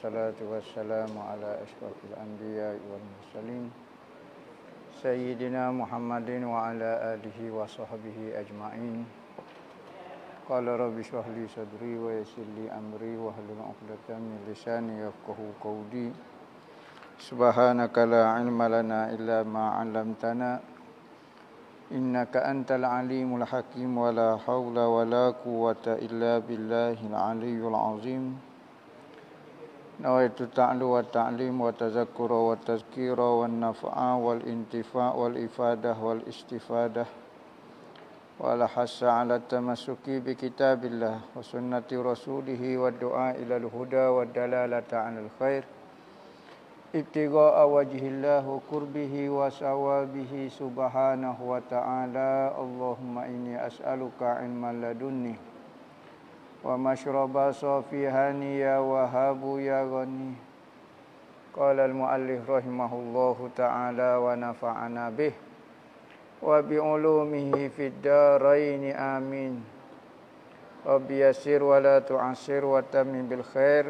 wassalatu wassalamu ala ashrafil anbiya wal mursalin sayyidina Muhammadin wa ala alihi wa sahbihi ajma'in qala rabbi shrah li sadri wa yassir li amri wa hlul 'uqdatam min lisani yafqahu qawli subhanaka la ilma lana illa ma 'allamtana Innaka antal alimul hakim wa la hawla wa la quwata illa billahil aliyyul azim. نويت التعلو والتعليم والتذكر والتذكير والنفع والانتفاع والإفادة والاستفادة والحس على التمسك بكتاب الله وسنة رسوله والدعاء إلى الهدى والدلالة عن الخير ابتغاء وجه الله وقربه وثوابه سبحانه وتعالى اللهم إني أسألك علما لدني wa mashraba safihani ya wahabu ya ghani qala al muallif rahimahullahu taala wa nafa'ana bih wa bi ulumihi fid darain amin rabbi yassir wa la tu'sir wa tammim bil khair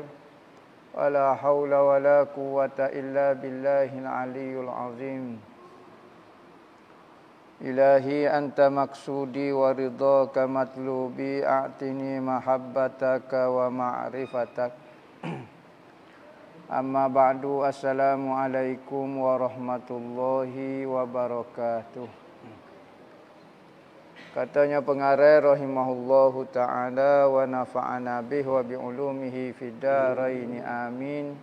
wa la hawla wa la quwwata illa billahil aliyyil azim al Ilahi anta maksudi wa ridhaka matlubi a'tini mahabbataka wa ma'rifatak Amma ba'du rahmatullahi wa wabarakatuh Katanya pengarai rahimahullahu ta'ala wa nafa'ana bih wa bi'ulumihi fidaraini amin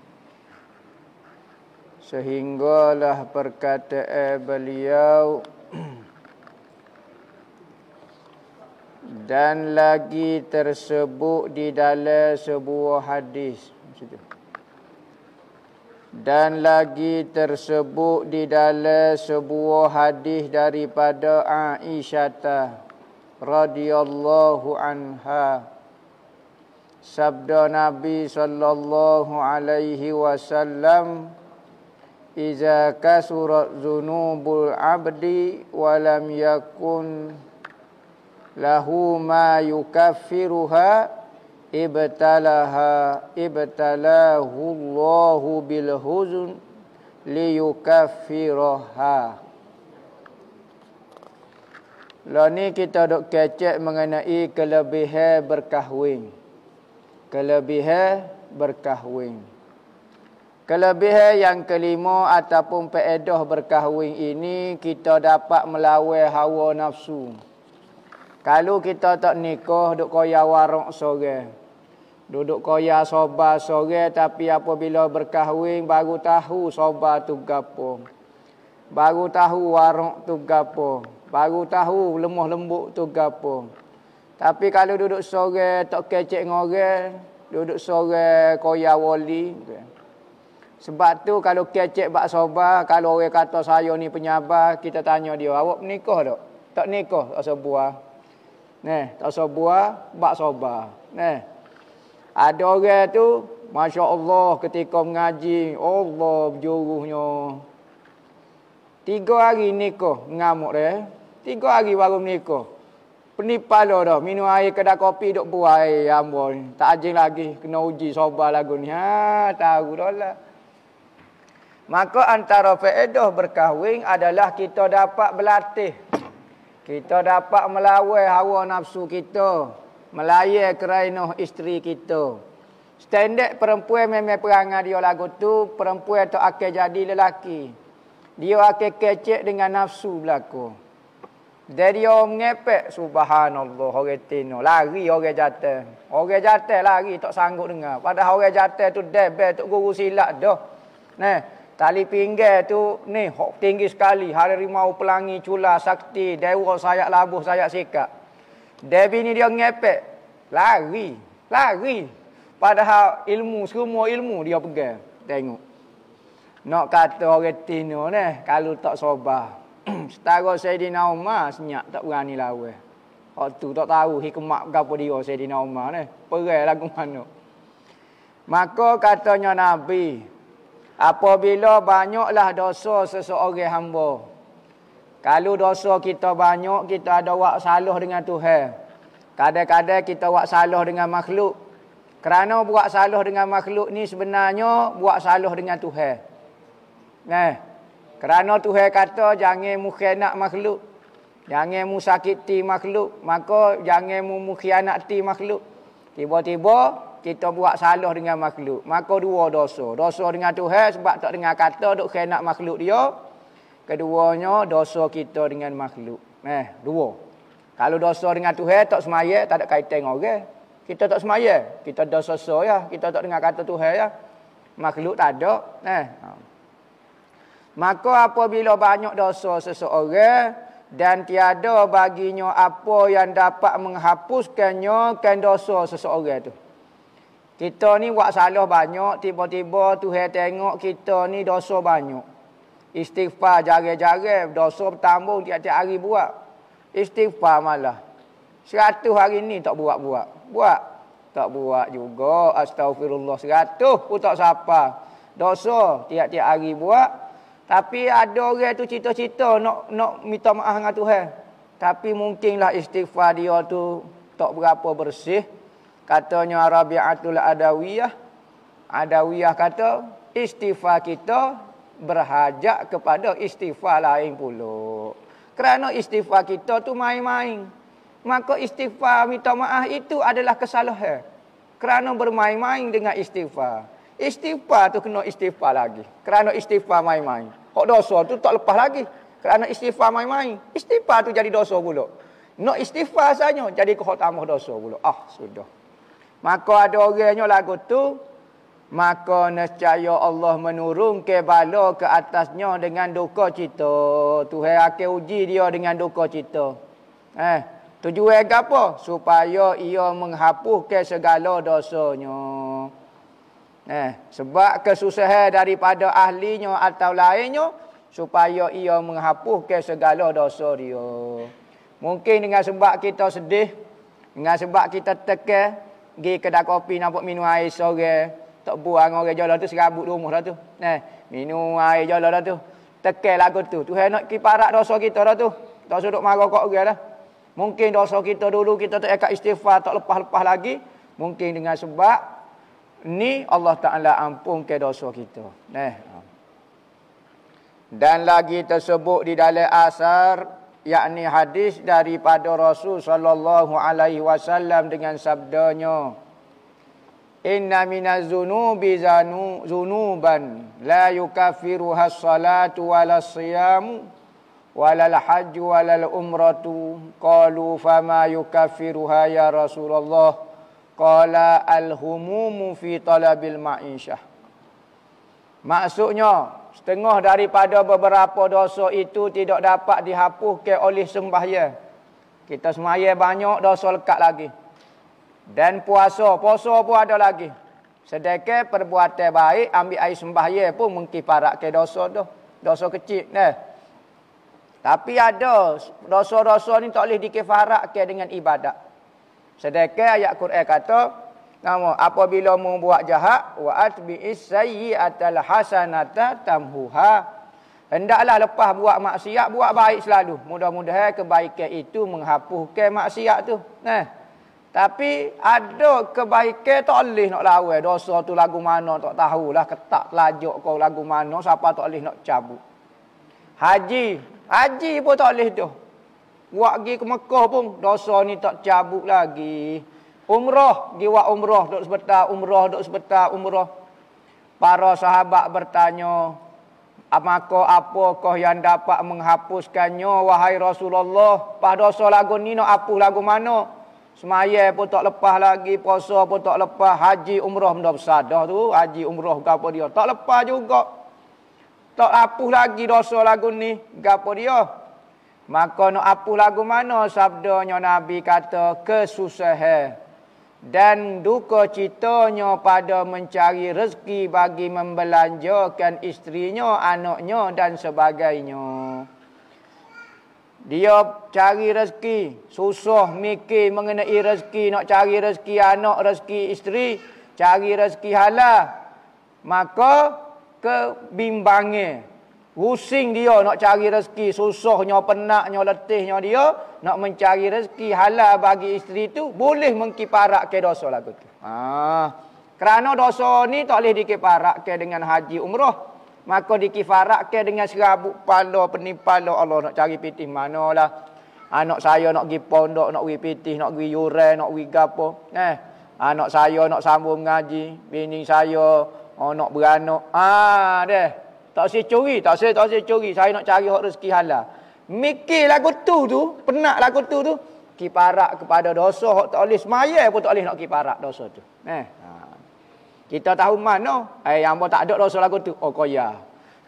Sehinggalah perkataan beliau dan lagi tersebut di dalam sebuah hadis dan lagi tersebut di dalam sebuah hadis daripada Aisyah radhiyallahu anha sabda Nabi sallallahu alaihi wasallam Iza kasurat zunubul abdi walam yakun lahu ma yukaffiruha ibtalaha ibtalahu Allahu bil huzn liyukaffiraha Lo lah, ni kita dok kecek mengenai kelebihan berkahwin. Kelebihan berkahwin. Kelebihan yang kelima ataupun peedah berkahwin ini kita dapat melawan hawa nafsu. Kalau kita tak nikah duk koyak warung sore. Duduk koya soba sore tapi apabila berkahwin baru tahu soba tu gapo. Baru tahu warung tu gapo. Baru tahu lemah lembut tu gapo. Tapi kalau duduk sore tak kecek ngorel, duduk sore koya wali. Sebab tu kalau kecek bak soba, kalau orang kata saya ni penyabar, kita tanya dia, awak nikah tak? Tak nikah, asal buah. Neh, tak sabar buah, bak sabar. Neh. Ada orang tu, masya-Allah ketika mengaji, Allah berjuruhnya. Tiga hari nikah ngamuk dia. Tiga hari baru nikah. Penipal dah, minum air kedai kopi duk buah air ya ambo. Tak ajin lagi kena uji sabar lagu ni. Ha, tahu dah lah. Maka antara faedah berkahwin adalah kita dapat berlatih kita dapat melawai hawa nafsu kita. Melayai kerana isteri kita. Standard perempuan memang perangai dia lagu tu. Perempuan tu akan jadi lelaki. Dia akan kecek dengan nafsu berlaku. Dan dia mengepek. Subhanallah. Orang tino. Lari orang jatah. Orang jatah lari tak sanggup dengar. Padahal orang jatah tu debel. Tak guru silat dah. Nah. Tali pinggir tu ni hok tinggi sekali. Hari Harimau pelangi cula sakti. Dewa sayak labuh sayak sikat. Debi ni dia ngepek. Lari. Lari. Padahal ilmu, semua ilmu dia pegang. Tengok. Nak kata orang tino ni. Kalau tak sobah. Setara Sayyidina Umar senyap tak berani lawa. Hak tu tak tahu hikmat apa dia Sayyidina Umar ni. Perai lagu mana. Maka katanya Nabi. Apabila banyaklah dosa seseorang hamba. Kalau dosa kita banyak, kita ada wak salah dengan Tuhan. Kadang-kadang kita wak salah dengan makhluk. Kerana buat salah dengan makhluk ni sebenarnya buat salah dengan Tuhan. Nah. Kerana Tuhan kata jangan mukhianat makhluk. Jangan musakiti makhluk, maka jangan mu mukhianati makhluk. Tiba-tiba kita buat salah dengan makhluk. Maka dua dosa. Dosa dengan Tuhan sebab tak dengar kata duk khianat makhluk dia. Keduanya dosa kita dengan makhluk. Eh, dua. Kalau dosa dengan Tuhan tak semaya, tak ada kaitan dengan orang. Kita tak semaya. Kita dosa so ya. Kita tak dengar kata Tuhan ya. Makhluk tak ada. Eh. Ha. Maka apabila banyak dosa seseorang dan tiada baginya apa yang dapat menghapuskannya kan dosa seseorang itu. Kita ni buat salah banyak, tiba-tiba Tuhan tengok kita ni dosa banyak. Istighfar jare-jare, dosa bertambung tiap-tiap hari buat. Istighfar malah. Seratus hari ni tak buat-buat. Buat. Tak buat juga. Astagfirullah. Seratus pun tak siapa. Dosa tiap-tiap hari buat. Tapi ada orang tu cita-cita nak, nak minta maaf dengan Tuhan. Tapi mungkinlah istighfar dia tu tak berapa bersih katanya Arabiatul Adawiyah Adawiyah kata istighfar kita berhajak kepada istighfar lain pula kerana istighfar kita tu main-main maka istighfar minta maaf itu adalah kesalahan kerana bermain-main dengan istighfar istighfar tu kena istighfar lagi kerana istighfar main-main hak dosa tu tak lepas lagi kerana istighfar main-main istighfar tu jadi dosa pula nak istighfar saja jadi kau tambah dosa pula ah sudah Maka ada orangnya lagu tu. Maka nescaya Allah menurung ke bala ke atasnya dengan duka cita. Tuhan akan uji dia dengan duka cita. Eh, tujuan ke apa? Supaya ia ke segala dosanya. Eh, sebab kesusahan daripada ahlinya atau lainnya supaya ia menghapuskan segala dosa dia. Mungkin dengan sebab kita sedih, dengan sebab kita tekan, gi kedai kopi nampak minum air sore eh. tak buang, dengan orang jalan tu serabut rumah lah tu nah eh, minum air jalan lah tu tekel aku tu tu nak kiparat dosa kita lah tu tak suruh marah kok orang lah mungkin dosa kita dulu kita tak ikat istighfar tak lepas-lepas lagi mungkin dengan sebab ni Allah Taala ampun ke dosa kita nah eh, ha. dan lagi tersebut di dalam asar yakni hadis daripada Rasul sallallahu alaihi wasallam dengan sabdanya Inna minaz zunubi zanu zunuban la yukaffiruha as-salatu wala as-siyam wala al wala al-umratu qalu fama yukaffiruha ya Rasulullah qala al-humumu fi talabil ma'isyah Maksudnya Setengah daripada beberapa dosa itu tidak dapat dihapuskan oleh sembahyang. Kita sembahyang banyak dosa lekat lagi. Dan puasa, puasa pun ada lagi. Sedekah perbuatan baik ambil air sembahyang pun mengkifarat ke dosa tu. Dosa kecil ne. Tapi ada dosa-dosa ni tak boleh dikifarat ke dengan ibadat. Sedekah ayat Quran kata, Namun apabila mu buat jahat wa atbi'is sayyi'atal hasanata tamhuha. Hendaklah lepas buat maksiat buat baik selalu. Mudah-mudahan kebaikan itu menghapuskan maksiat tu. Nah. Tapi ada kebaikan tak boleh nak lawan. Dosa tu lagu mana tak tahulah ketak telajak kau lagu mana siapa tak boleh nak cabut. Haji, haji pun tak boleh tu. Buat pergi ke Mekah pun dosa ni tak cabut lagi. Umrah, giwa umrah duk sebentar, umrah duk sebentar, umrah. Para sahabat bertanya, Amakoh apa kau yang dapat menghapuskannya wahai Rasulullah? Pas dosa lagu ni nak hapus lagu mana? Semaya pun tak lepas lagi, puasa pun tak lepas, haji umrah benda besar dah tu, haji umrah gapo dia? Tak lepas juga. Tak hapus lagi dosa lagu ni, gapo dia? Maka nak hapus lagu mana? Sabdanya Nabi kata, kesusahan dan duka citanya pada mencari rezeki bagi membelanjakan istrinya anaknya dan sebagainya. Dia cari rezeki, susah mikir mengenai rezeki, nak cari rezeki anak, rezeki isteri, cari rezeki halal. Maka kebimbangnya. Pusing dia nak cari rezeki. Susahnya, penatnya, letihnya dia. Nak mencari rezeki halal bagi isteri tu. Boleh mengkiparak ke dosa lagu tu. Ah. Kerana dosa ni tak boleh dikiparak ke dengan haji umrah. Maka dikiparak ke dengan serabut pala, penipala. Allah nak cari pitih mana lah. Anak saya nak pergi pondok, nak pergi pitih, nak pergi yurai, nak pergi gapo. Eh. Anak saya nak sambung ngaji. Bini saya oh, nak beranak. Ah, deh. Tak usah curi, tak usah tak usah curi. Saya nak cari hak rezeki halal. Mikir lagu tu tu, penat lagu tu tu. Kiparak kepada dosa hak tak boleh semaya pun tak boleh nak kiparak dosa tu. Eh. Ha. Kita tahu mana? Eh yang tak ada dosa lagu tu. Oh koya.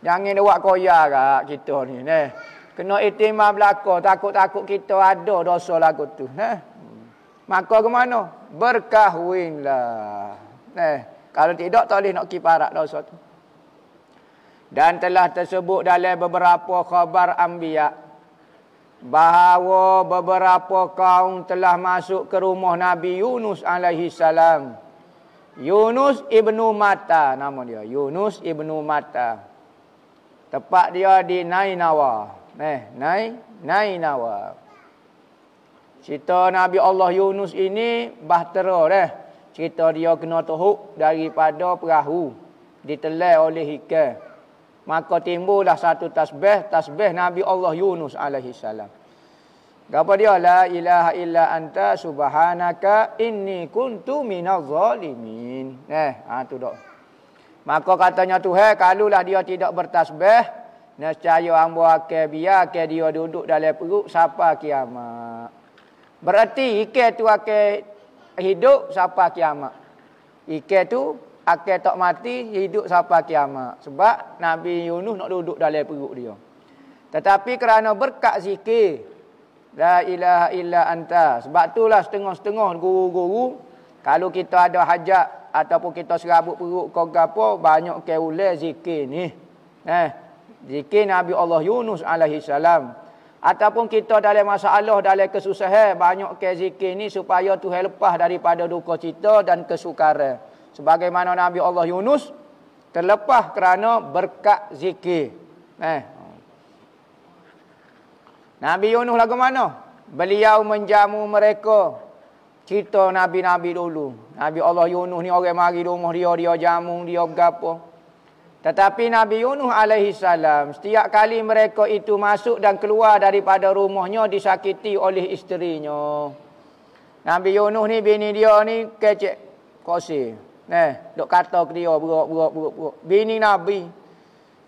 Jangan dia buat koya kak kita ni. Eh. Kena itima belakang. Takut-takut kita ada dosa lagu tu. Eh. Maka ke mana? lah. Eh. Kalau tidak, tak boleh nak kiparak dosa tu dan telah tersebut dalam beberapa khabar anbiya bahawa beberapa kaum telah masuk ke rumah Nabi Yunus alaihi salam Yunus ibnu Mata nama dia Yunus ibnu Mata tepat dia di Nainawa eh Nai Nainawa cerita Nabi Allah Yunus ini bahtera eh cerita dia kena tuhuk daripada perahu ditelai oleh ikan Maka timbullah satu tasbih, tasbih Nabi Allah Yunus alaihi salam. Gapa dia la ilaha illa anta subhanaka inni kuntu minaz zalimin. Eh, ha tu dok. Maka katanya Tuhan, kalulah dia tidak bertasbih, nescaya ambo akan ke dia duduk dalam perut sampai kiamat. Berarti ikan tu akan hidup siapa kiamat. Ikan tu akan tak mati hidup siapa kiamat sebab Nabi Yunus nak duduk dalam perut dia tetapi kerana berkat zikir la ilaha illa anta sebab itulah setengah-setengah guru-guru kalau kita ada hajat ataupun kita serabut perut ke apa banyak keule zikir ni eh zikir Nabi Allah Yunus alaihi salam ataupun kita dalam masalah dalam kesusahan banyak ke zikir ni supaya tu lepas daripada duka cita dan kesukaran sebagaimana Nabi Allah Yunus terlepas kerana berkat zikir. Eh. Nabi Yunus lagu mana? Beliau menjamu mereka. Cerita Nabi-Nabi dulu. Nabi Allah Yunus ni orang mari rumah dia, dia jamu, dia gapo. Tetapi Nabi Yunus alaihi salam setiap kali mereka itu masuk dan keluar daripada rumahnya disakiti oleh isterinya. Nabi Yunus ni bini dia ni kecek kosih. Eh, dok kata ke dia buruk buruk buruk buruk. Bini Nabi.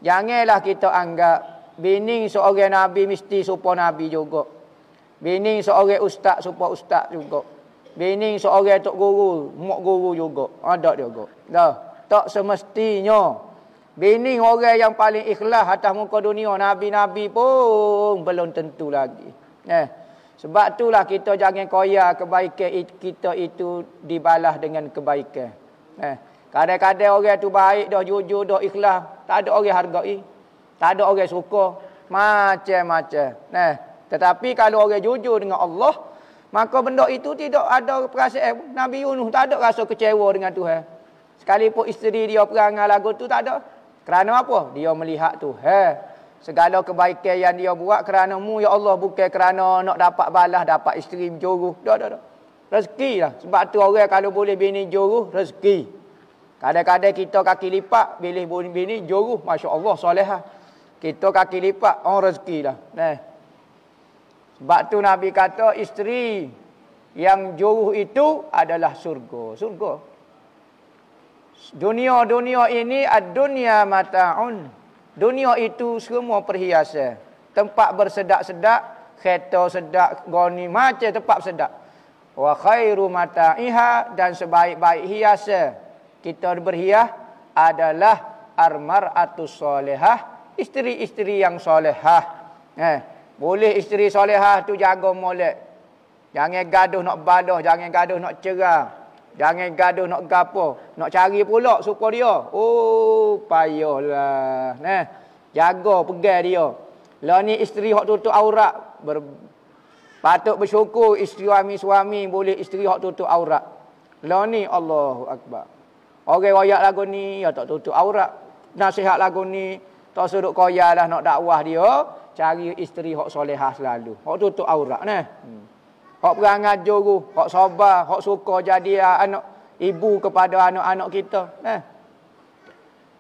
Janganlah kita anggap bini seorang nabi mesti serupa nabi juga. Bini seorang ustaz serupa ustaz juga. Bini seorang tok guru, mak guru juga. Ada dia juga. Dah. Tak semestinya bini orang yang paling ikhlas atas muka dunia nabi-nabi pun belum tentu lagi. Eh. Sebab itulah kita jangan koyak kebaikan kita itu dibalas dengan kebaikan. Eh, kadang-kadang orang tu baik dah jujur dah ikhlas, tak ada orang hargai. Tak ada orang suka. Macam-macam. Nah, eh, tetapi kalau orang jujur dengan Allah, maka benda itu tidak ada perasaan Nabi Yunus tak ada rasa kecewa dengan Tuhan. Sekalipun isteri dia perangai lagu tu tak ada. Kerana apa? Dia melihat Tuhan. Eh, segala kebaikan yang dia buat kerana mu ya Allah bukan kerana nak dapat balas dapat isteri mencuru. Dah dah dah. Rezeki lah. Sebab tu orang kalau boleh bini juruh, rezeki. Kadang-kadang kita kaki lipat, boleh bini juruh. Masya Allah, soleh lah. Kita kaki lipat, orang oh, rezeki lah. Nah. Sebab tu Nabi kata, isteri yang juruh itu adalah surga. Surga. Dunia-dunia ini ad-dunia mata'un. Dunia itu semua perhiasan. Tempat bersedak-sedak, kereta sedak, goni, macam tempat sedak wa khairu mata'iha dan sebaik-baik hiasa kita berhias adalah armar atau solehah isteri-isteri yang solehah eh boleh isteri solehah tu jaga molek jangan gaduh nak baloh jangan gaduh nak cerah jangan gaduh nak gapo nak cari pula suka dia oh payahlah eh jaga pegang dia lah ni isteri hok tutup aurat ber, Patut bersyukur isteri suami suami boleh isteri hak tutup aurat. Lah ni Allahu Akbar. Orang royak lagu ni ya tak tutup aurat. Nasihat lagu ni tak suruh koyalah nak dakwah dia, cari isteri hak solehah selalu. Hak tutup aurat nah. Hmm. Hak perangai juru, hak sabar, hak suka jadi anak ibu kepada anak-anak kita. Nah. Eh.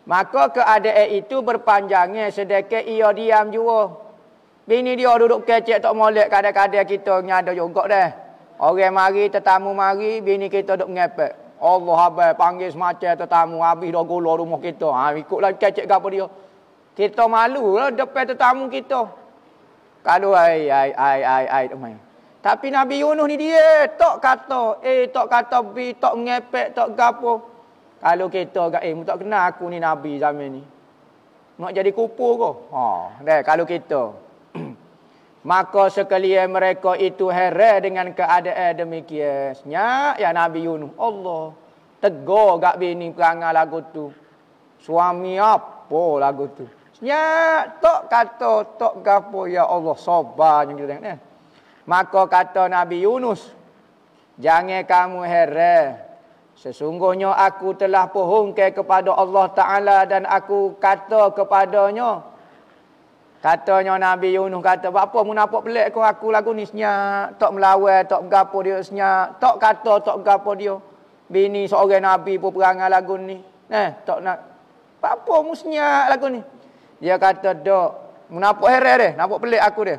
Maka keadaan itu berpanjangnya sedekah ia diam jua. Bini dia duduk kecek tak molek kadang-kadang kita nyada juga dah. Orang mari tetamu mari bini kita duduk ngepek. Allah abai panggil semacam tetamu habis dah gula rumah kita. Ha ikutlah kecek gapo dia. Kita malu lah depan tetamu kita. Kalau ai ai ai ai ai umai. Tapi Nabi Yunus ni dia tak kata eh tak kata bi tak ngepek tak gapo. Kalau kita gak eh tak kenal aku ni Nabi zaman ni. Nak jadi kupu ke? Ha, dah kalau kita. Maka sekalian mereka itu heret dengan keadaan demikian. Ya, ya Nabi Yunus. Allah. Tegur kat bini perangai lagu tu. Suami apa lagu tu. Ya, tak kata, tak kata. Ya Allah, sabar. Yang kita tengok, ya. Maka kata Nabi Yunus. Jangan kamu heret. Sesungguhnya aku telah pohongkan kepada Allah Ta'ala. Dan aku kata kepadanya. Ya. Katanya Nabi Yunus kata, apa mu nampak pelik kau aku lagu ni senyak. Tak melawai, tak gapo dia senyak. Tak kata, tak gapo dia. Bini seorang Nabi pun perangai lagu ni. Eh, tak nak. Apa mu senyak lagu ni? Dia kata, dok. Mu nampak heret dia, nampak pelik aku dia.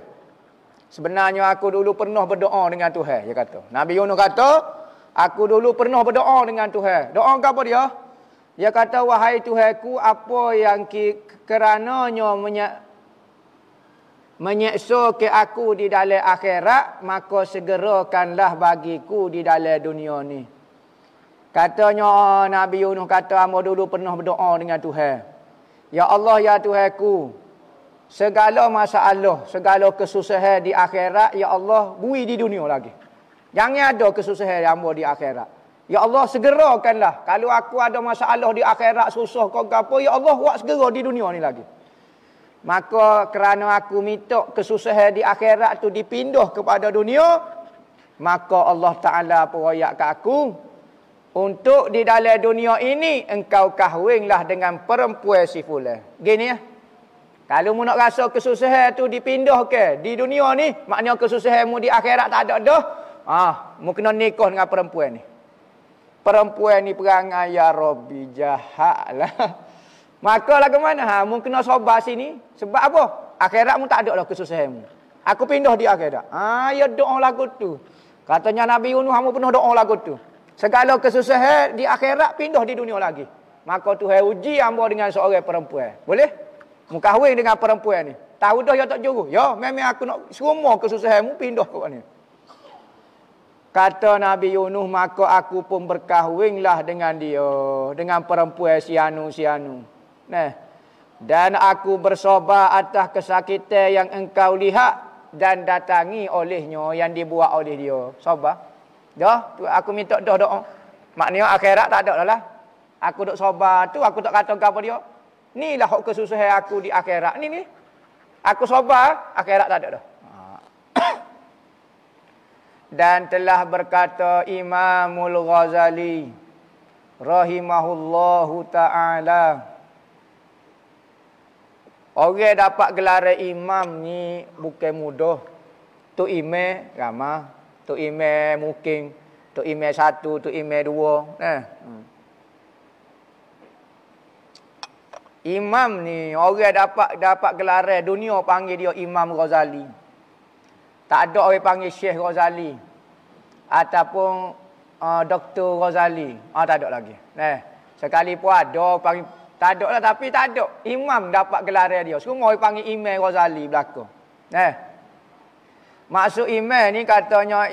Sebenarnya aku dulu pernah berdoa dengan Tuhan, dia kata. Nabi Yunus kata, aku dulu pernah berdoa dengan Tuhan. Doa apa dia? Dia kata, wahai Tuhanku, apa yang ki, kerananya menyeksa ke aku di dalam akhirat maka segerakanlah bagiku di dalam dunia ni katanya oh, nabi yunus kata ama dulu pernah berdoa dengan tuhan ya allah ya tuhanku segala masalah segala kesusahan di akhirat ya allah bui di dunia lagi jangan ada kesusahan ambo di akhirat ya allah segerakanlah kalau aku ada masalah di akhirat susah kau apa ya allah buat segera di dunia ni lagi Maka kerana aku minta kesusahan di akhirat tu dipindah kepada dunia, maka Allah Taala ke aku untuk di dalam dunia ini engkau kahwinlah dengan perempuan si fulan. Gini ya. Kalau mu nak rasa kesusahan tu dipindah ke di dunia ni, maknanya kesusahan mu di akhirat tak ada dah. Ah, mu kena nikah dengan perempuan ni. Perempuan ni perangai ya Rabbi jahat lah. Maka lah ke mana? Ha, mu kena sobat sini. Sebab apa? Akhirat mu tak ada lah kesusahan mu. Aku pindah di akhirat. Ha, ya doa lagu tu. Katanya Nabi Yunus, kamu pernah doa lagu tu. Segala kesusahan di akhirat, pindah di dunia lagi. Maka tu hai uji ambo dengan seorang perempuan. Boleh? Mu kahwin dengan perempuan ni. Tahu dah ya tak juru. Ya, memang aku nak semua kesusahan mu pindah kat ni. Kata Nabi Yunus, maka aku pun berkahwinlah dengan dia. Dengan perempuan sianu-sianu. Si Nah. Dan aku bersobat atas kesakitan yang engkau lihat dan datangi olehnya yang dibuat oleh dia. Sobat. Dah, tu aku minta dah doa. Maknanya akhirat tak ada lah. Aku duk sobat tu, aku tak kata apa dia. Ni lah hak kesusahan aku di akhirat ni ni. Aku sobat, akhirat tak ada dah. dan telah berkata Imamul Ghazali rahimahullahu taala Orang dapat gelaran imam ni bukan mudah. Tu imam ramah, tu ime mungkin, tu ime satu, tu ime dua, eh. Hmm. Imam ni orang dapat dapat gelaran dunia panggil dia Imam Ghazali. Tak ada orang panggil Syekh Ghazali ataupun uh, eh, Dr. Ghazali. Ah tak ada lagi. Eh. Sekali pun ada panggil tak ada lah tapi tak ada. Imam dapat gelar dia. Semua orang panggil Imam Ghazali belakang. Eh. Maksud Imam ni katanya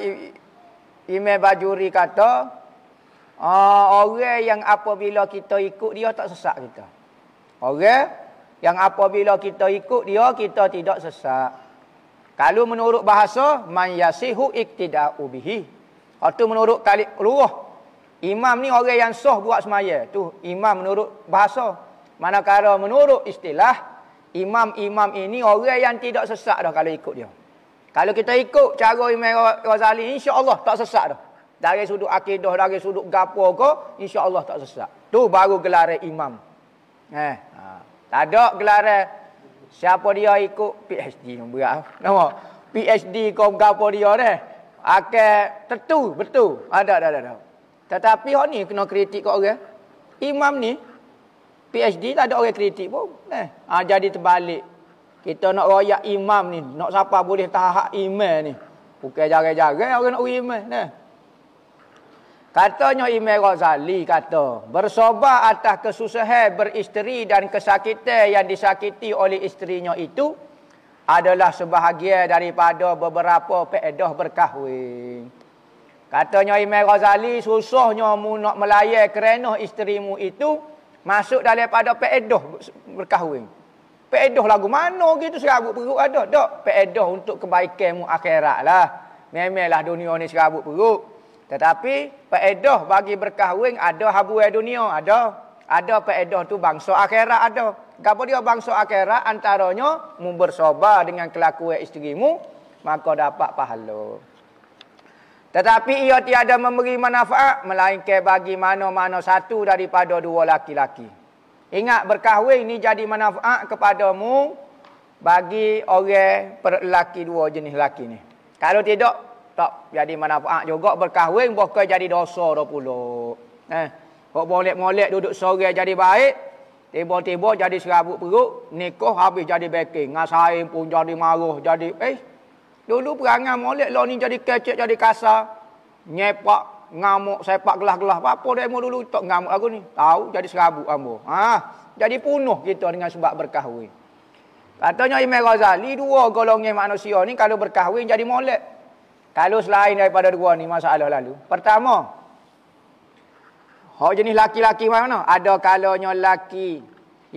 Imam Bajuri kata ah, orang yang apabila kita ikut dia tak sesak kita. Orang yang apabila kita ikut dia kita tidak sesak. Kalau menurut bahasa man yasihu iktida'u bihi. Atau menurut kalib luah Imam ni orang yang soh buat semaya. Tu imam menurut bahasa. Manakala menurut istilah, imam-imam ini orang yang tidak sesak dah kalau ikut dia. Kalau kita ikut cara Imam Ghazali, insya-Allah tak sesak dah. Dari sudut akidah, dari sudut gapo ke, insya-Allah tak sesak. Tu baru gelar imam. Eh, ha. Tak ada gelar siapa dia ikut PhD berat. Nama PhD kau gapo dia ni? Akan tentu betul. Ada ada ada. ada. Tetapi hok ni kena kritik kat orang. Imam ni PhD tak ada orang kritik pun. Eh, ha, jadi terbalik. Kita nak royak imam ni, nak siapa boleh tahan hak imam ni? Bukan jaga-jaga, orang nak imam ni. Eh. Katanya Imam Ghazali kata, bersobat atas kesusahan beristeri dan kesakitan yang disakiti oleh isterinya itu adalah sebahagian daripada beberapa peedah berkahwin. Katanya Imam Ghazali susahnya mu nak melayar kerana isterimu itu masuk daripada peedoh berkahwin. Peedoh lagu mana gitu serabut perut ada. Tak, peedoh untuk kebaikanmu akhirat lah. Memelah dunia ni serabut perut. Tetapi peedoh bagi berkahwin ada habuai dunia, ada. Ada peedoh tu bangsa akhirat ada. Gapo dia bangsa akhirat antaranya mu bersoba dengan kelakuan isterimu maka dapat pahala. Tetapi ia tiada memberi manfaat melainkan bagi mana-mana satu daripada dua laki-laki. Ingat berkahwin ini jadi manfaat kepadamu bagi orang lelaki dua jenis laki ni. Kalau tidak, tak jadi manfaat juga berkahwin bukan jadi dosa dah pula. Eh, kok boleh-boleh duduk sore jadi baik, tiba-tiba jadi serabut perut, nikah habis jadi baking, ngasai pun jadi marah, jadi eh Dulu perangai molek lah ni jadi kecek, jadi kasar. Nyepak, ngamuk, sepak gelah-gelah. Apa demo dulu tak ngamuk aku ni? Tahu jadi serabut ambo. Ha, jadi punuh kita dengan sebab berkahwin. Katanya Imam Ghazali dua golongan manusia ni kalau berkahwin jadi molek. Kalau selain daripada dua ni masalah lalu. Pertama, hak jenis laki-laki mana? Ada kalanya laki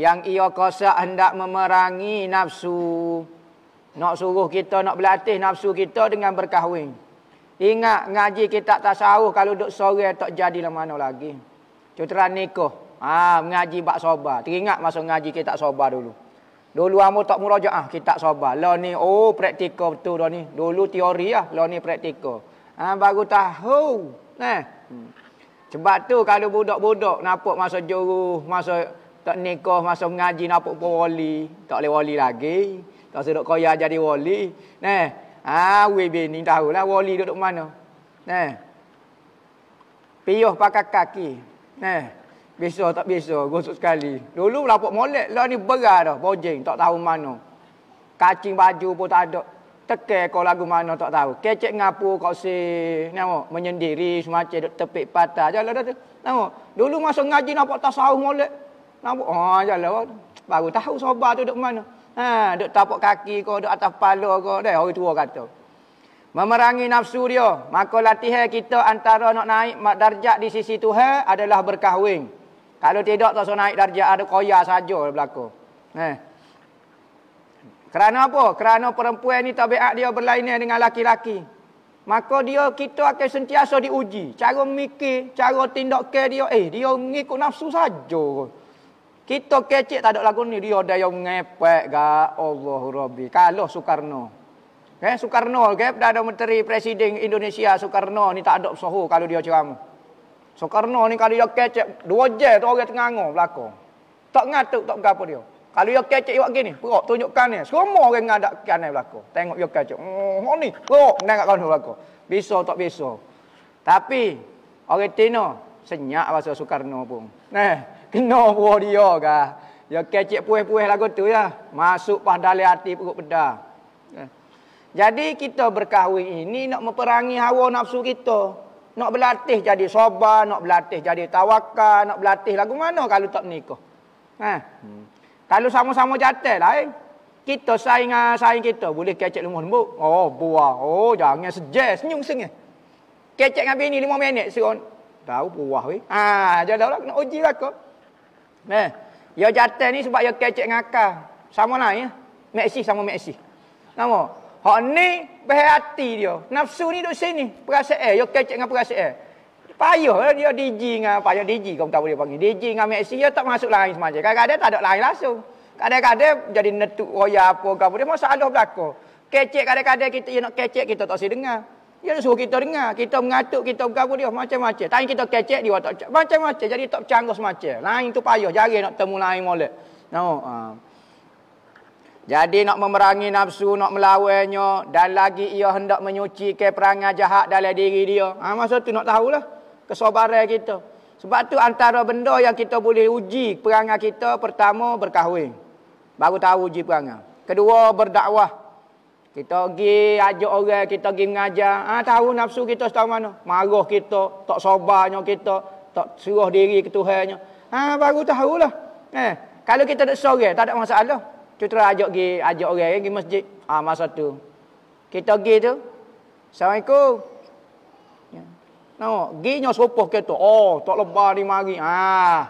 yang ia kosa hendak memerangi nafsu. Nak suruh kita nak berlatih nafsu kita dengan berkahwin. Ingat ngaji kita tak tasawuf kalau duduk sore tak jadi lah mana lagi. Cotera nikah. Ah, ha, mengaji bak soba. Teringat masa ngaji kitab soba dulu. Dulu amu tak murajaah ah, kitab soba. Lah ni oh praktikal betul dah ni. Dulu teori lah, lah ni praktikal. Ha, baru tahu. Nah. Eh. Sebab tu kalau budak-budak nampak masa juru, masa tak nikah, masa mengaji nampak poli, tak boleh wali lagi. Tak sedok kaya jadi wali. Nah, ha, we bini lah wali duduk mana. Nah. Piyuh pakai kaki. Nah. Biasa tak biasa, gosok sekali. Dulu lapuk molek lah ni berat dah, bojeng tak tahu mana. Kacing baju pun tak ada. Tekek kau lagu mana tak tahu. Kecek ngapu kau si, nama, menyendiri semacam duduk tepi patah. Jalan dah tu. Nama, dulu masa ngaji nampak tasawuf molek. Nampak, ah ha, jalan. Baru tahu sobat tu duduk mana. Ha, duk tapak kaki kau, duk atas kepala kau. Dah, orang tua kata. Memerangi nafsu dia. Maka latihan kita antara nak naik darjat di sisi Tuhan adalah berkahwin. Kalau tidak, tak usah naik darjat. Ada koya saja berlaku. Ha. Eh. Kerana apa? Kerana perempuan ni tabiat dia berlainan dengan laki-laki. Maka dia kita akan sentiasa diuji. Cara mikir, cara tindak ke dia. Eh, dia mengikut nafsu saja. Kita kecil tak ada lagu ni. Dia ada yang ngepek ke Allah Rabbi. Kalau Soekarno. Eh, Soekarno. Okay? Dah ada menteri presiden Indonesia. Soekarno ni tak ada suhu kalau dia ceramah. Soekarno ni kalau dia kecil. Dua je tu orang tengah ngor belakang. Tak ngatuk, tak apa dia. Kalau dia kecil, dia gini. Perut tunjukkan ni. Semua orang ada kanan belakang. Tengok dia kecil. Hmm, oh ni. Perut. Nengak kanan belakang. Bisa tak bisa. Tapi. Orang Tino. senyap rasa Soekarno pun. Nah. Eh kena buah dia ke. Ya kecik puih-puih lagu tu ya. Masuk pas dalam hati perut pedah. Ya. Jadi kita berkahwin ini nak memperangi hawa nafsu kita. Nak berlatih jadi soba, nak berlatih jadi tawakal, nak berlatih lagu mana kalau tak menikah. Ha. Hmm. Kalau sama-sama jatuh lah eh. Kita saing ah, saing kita. Boleh kecek lumuh lembut. Oh buah. Oh jangan sejah. Senyum senyum. Kecek dengan bini lima minit. Suruh. Tahu buah weh. Ha, jadi lah nak uji lah kau. Nah, eh, Ya jatuh ni sebab ya kecek dengan akal. Sama lah ya. Meksi sama meksi. Nama? Hak ni berhati dia. Nafsu ni duduk sini. Perasa eh, Ya kecek dengan perasa eh? Payuh lah dia DJ dengan payuh DJ kau tak boleh panggil. DJ dengan Maxi dia tak masuk lain semaja. Kadang-kadang tak ada lain langsung. Kadang-kadang jadi netuk royal apa kau boleh masalah berlaku. Kecek kadang-kadang kita nak kecek kita tak sedengar. dengar. Dia suruh kita dengar. Kita mengatuk, kita bergabung dia. Macam-macam. Tanya kita kecek, dia Macam-macam. Jadi tak canggung semacam. Lain tu payah. Jari nak temu lain boleh. No. Uh. Jadi nak memerangi nafsu, nak melawannya. Dan lagi ia hendak menyuci ke perangai jahat dalam diri dia. Ha, masa tu nak tahu lah Kesobaran kita. Sebab tu antara benda yang kita boleh uji perangai kita. Pertama, berkahwin. Baru tahu uji perangai. Kedua, berdakwah. Kita pergi ajak orang, kita pergi mengajar. Ah ha, tahu nafsu kita setahu mana? Marah kita, tak sabarnya kita, tak serah diri ke Tuhannya. Ah ha, baru tahulah. Eh, kalau kita tak sore, tak ada masalah. Cuma ajak pergi ajak orang pergi masjid. Ah ha, masa tu. Kita pergi tu. Assalamualaikum. Ya. No, ginyo sopoh kita. Oh, tak lebar di mari. Ah. Ha,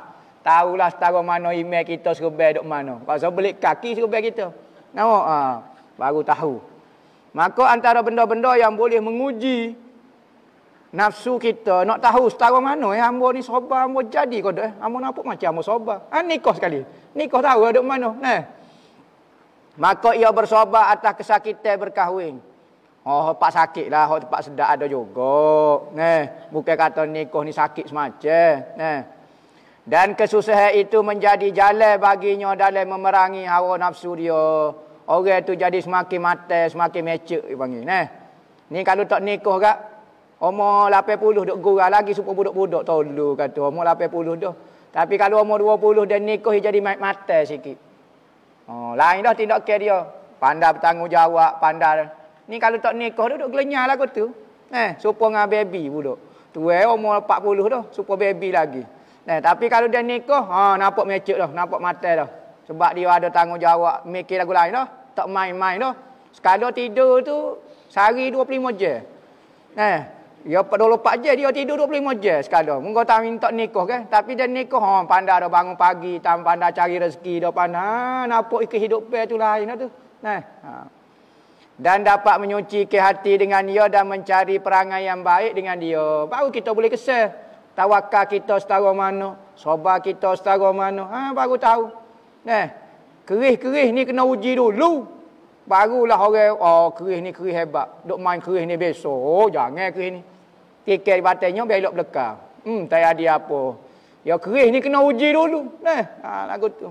tahulah setara mana email kita serba dok mana. Pasal belik kaki serba kita. No, ah. Ha, baru tahu. Maka antara benda-benda yang boleh menguji nafsu kita, nak tahu setara mana eh, hamba ni sobat, hamba jadi kau dah. Eh? Hamba nampak macam hamba sobat. Ha, nikah sekali. Nikah tahu ada mana. Nah. Maka ia bersobat atas kesakitan berkahwin. Oh, pak sakit lah. Oh, tempat sedap ada juga. Nah. Bukan kata nikah ni sakit semacam. Nah. Dan kesusahan itu menjadi jalan baginya dalam memerangi hawa nafsu dia. Orang tu jadi semakin matai, semakin mecek dia panggil. Nah. Ni kalau tak nikah kat, umur 80 dok gurau lagi suka budak-budak tolu kata umur 80 dah. Tapi kalau umur 20 dan nikah dia jadi matai sikit. Oh, lain dah tindak care dia. Pandai bertanggungjawab, pandai. Ni kalau tak nikah dok gelenyah lah tu. Eh, supaya dengan baby budak. Tu eh, umur 40 dah, supaya baby lagi. Nah, eh, tapi kalau dia nikah, ha nampak mecek dah, nampak matai dah. Sebab dia ada tanggungjawab mikir lagu lain dah. No? Tak main-main tu. Sekadar tidur tu, sehari 25 je. Eh, dia pada lompat je, dia tidur 25 je sekadar. Mungkin tak minta nikah kan? Tapi dia nikah, oh, ha, pandai dia bangun pagi, tak pandai cari rezeki, dia pandai, ha, nampak kehidupan tu lain lah tu. Eh, ha. Dan dapat menyuci ke hati dengan dia dan mencari perangai yang baik dengan dia. Baru kita boleh kesel. Tawakal kita setara mana. Sobat kita setara mana. Ha, baru tahu. Eh, Kerih-kerih ni kena uji dulu. Barulah orang, oh kerih ni kerih hebat. Duk main kerih ni besok. Oh, jangan kerih ni. Tiket di batanya biar elok belakang. Hmm, tak ada apa. Ya kerih ni kena uji dulu. Eh, ha, lagu tu.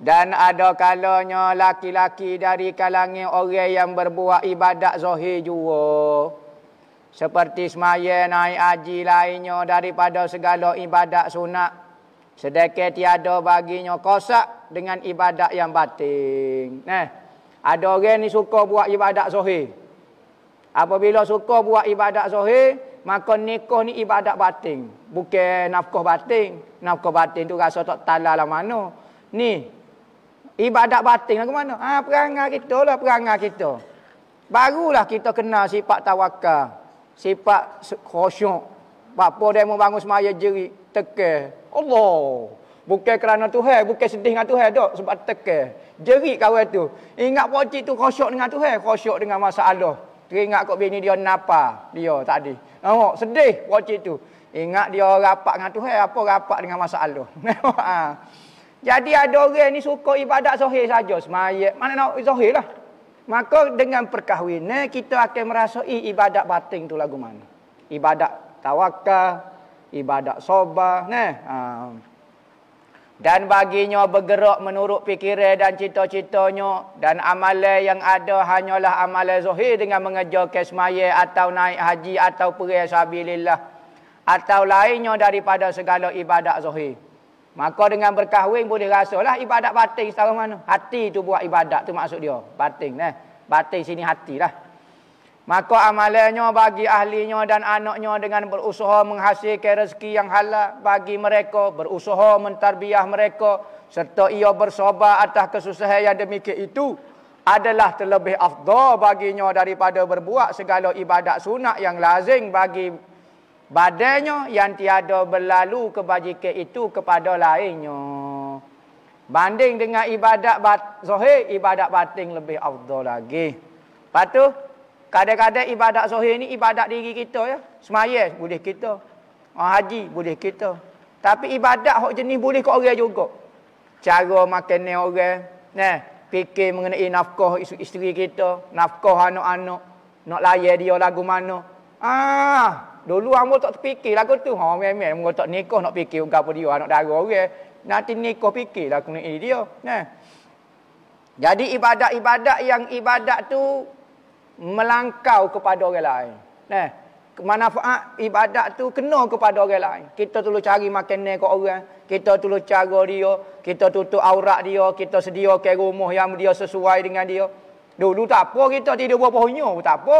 Dan ada kalanya laki-laki dari kalangan orang yang berbuat ibadat zahir jua. Seperti semaya naik haji lainnya daripada segala ibadat sunat Sedekah tiada baginya kosak dengan ibadat yang batin. Nah, ada orang ni suka buat ibadat zahir. Apabila suka buat ibadat zahir, maka nikah ni ibadat batin. Bukan nafkah batin. Nafkah batin tu rasa tak talah lah mana. Ni, ibadat batin lah ke mana? Ha, perangai kita lah, perangai kita. Barulah kita kenal sifat tawakal. Sifat khusyuk, Bapa dia mau bangun semaya jeri, tekel. Allah. Bukan kerana Tuhan, bukan sedih dengan Tuhan dok sebab tekel. Jeri kawan tu. Ingat pocik tu khosyok dengan Tuhan, khosyok dengan masalah. Teringat kok bini dia napa dia tadi. Nampak sedih pocik tu. Ingat dia rapat dengan Tuhan, apa rapat dengan masalah. Ha. Jadi ada orang ni suka ibadat zahir saja, semayak. Mana nak zahir lah. Maka dengan perkahwinan kita akan merasai ibadat batin tu lagu mana. Ibadat tawakal, ibadat soba, Nah. Ha. Dan baginya bergerak menurut fikiran dan cita-citanya. Dan amalan yang ada hanyalah amalan zuhir dengan mengejar kesmaye atau naik haji atau pergi sabilillah. Atau lainnya daripada segala ibadat zuhir. Maka dengan berkahwin boleh rasalah ibadat batin setara mana. Hati tu buat ibadat tu maksud dia. Batin. Eh? Batin sini hati lah. Maka amalannya bagi ahlinya dan anaknya dengan berusaha menghasilkan rezeki yang halal bagi mereka, berusaha mentarbiah mereka serta ia bersabar atas kesusahan yang demikian itu adalah terlebih afdal baginya daripada berbuat segala ibadat sunat yang lazim bagi badannya yang tiada berlalu kebajikan itu kepada lainnya. Banding dengan ibadat bat, ibadat batin lebih afdal lagi. Patut Kadang-kadang ibadat zahir ni ibadat diri kita ya. Semayah boleh kita. Ah, haji boleh kita. Tapi ibadat hak jenis boleh ke orang juga. Cara makan orang. Nah, fikir mengenai nafkah isteri kita. Nafkah anak-anak. Nak layar dia lagu mana. Ah, dulu kamu tak terfikir lagu tu. Ha, memang tak nikah nak fikir juga apa dia. Anak darah orang. Nanti nikah fikir lagu ni dia. Nah. Jadi ibadat-ibadat yang ibadat tu melangkau kepada orang lain. Nah, eh, manfaat ibadat tu kena kepada orang lain. Kita perlu cari makanan ke orang, kita perlu cara dia, kita tutup aurat dia, kita sediakan rumah yang dia sesuai dengan dia. Dulu tak apa kita tidur buah pohonnya, tak apa.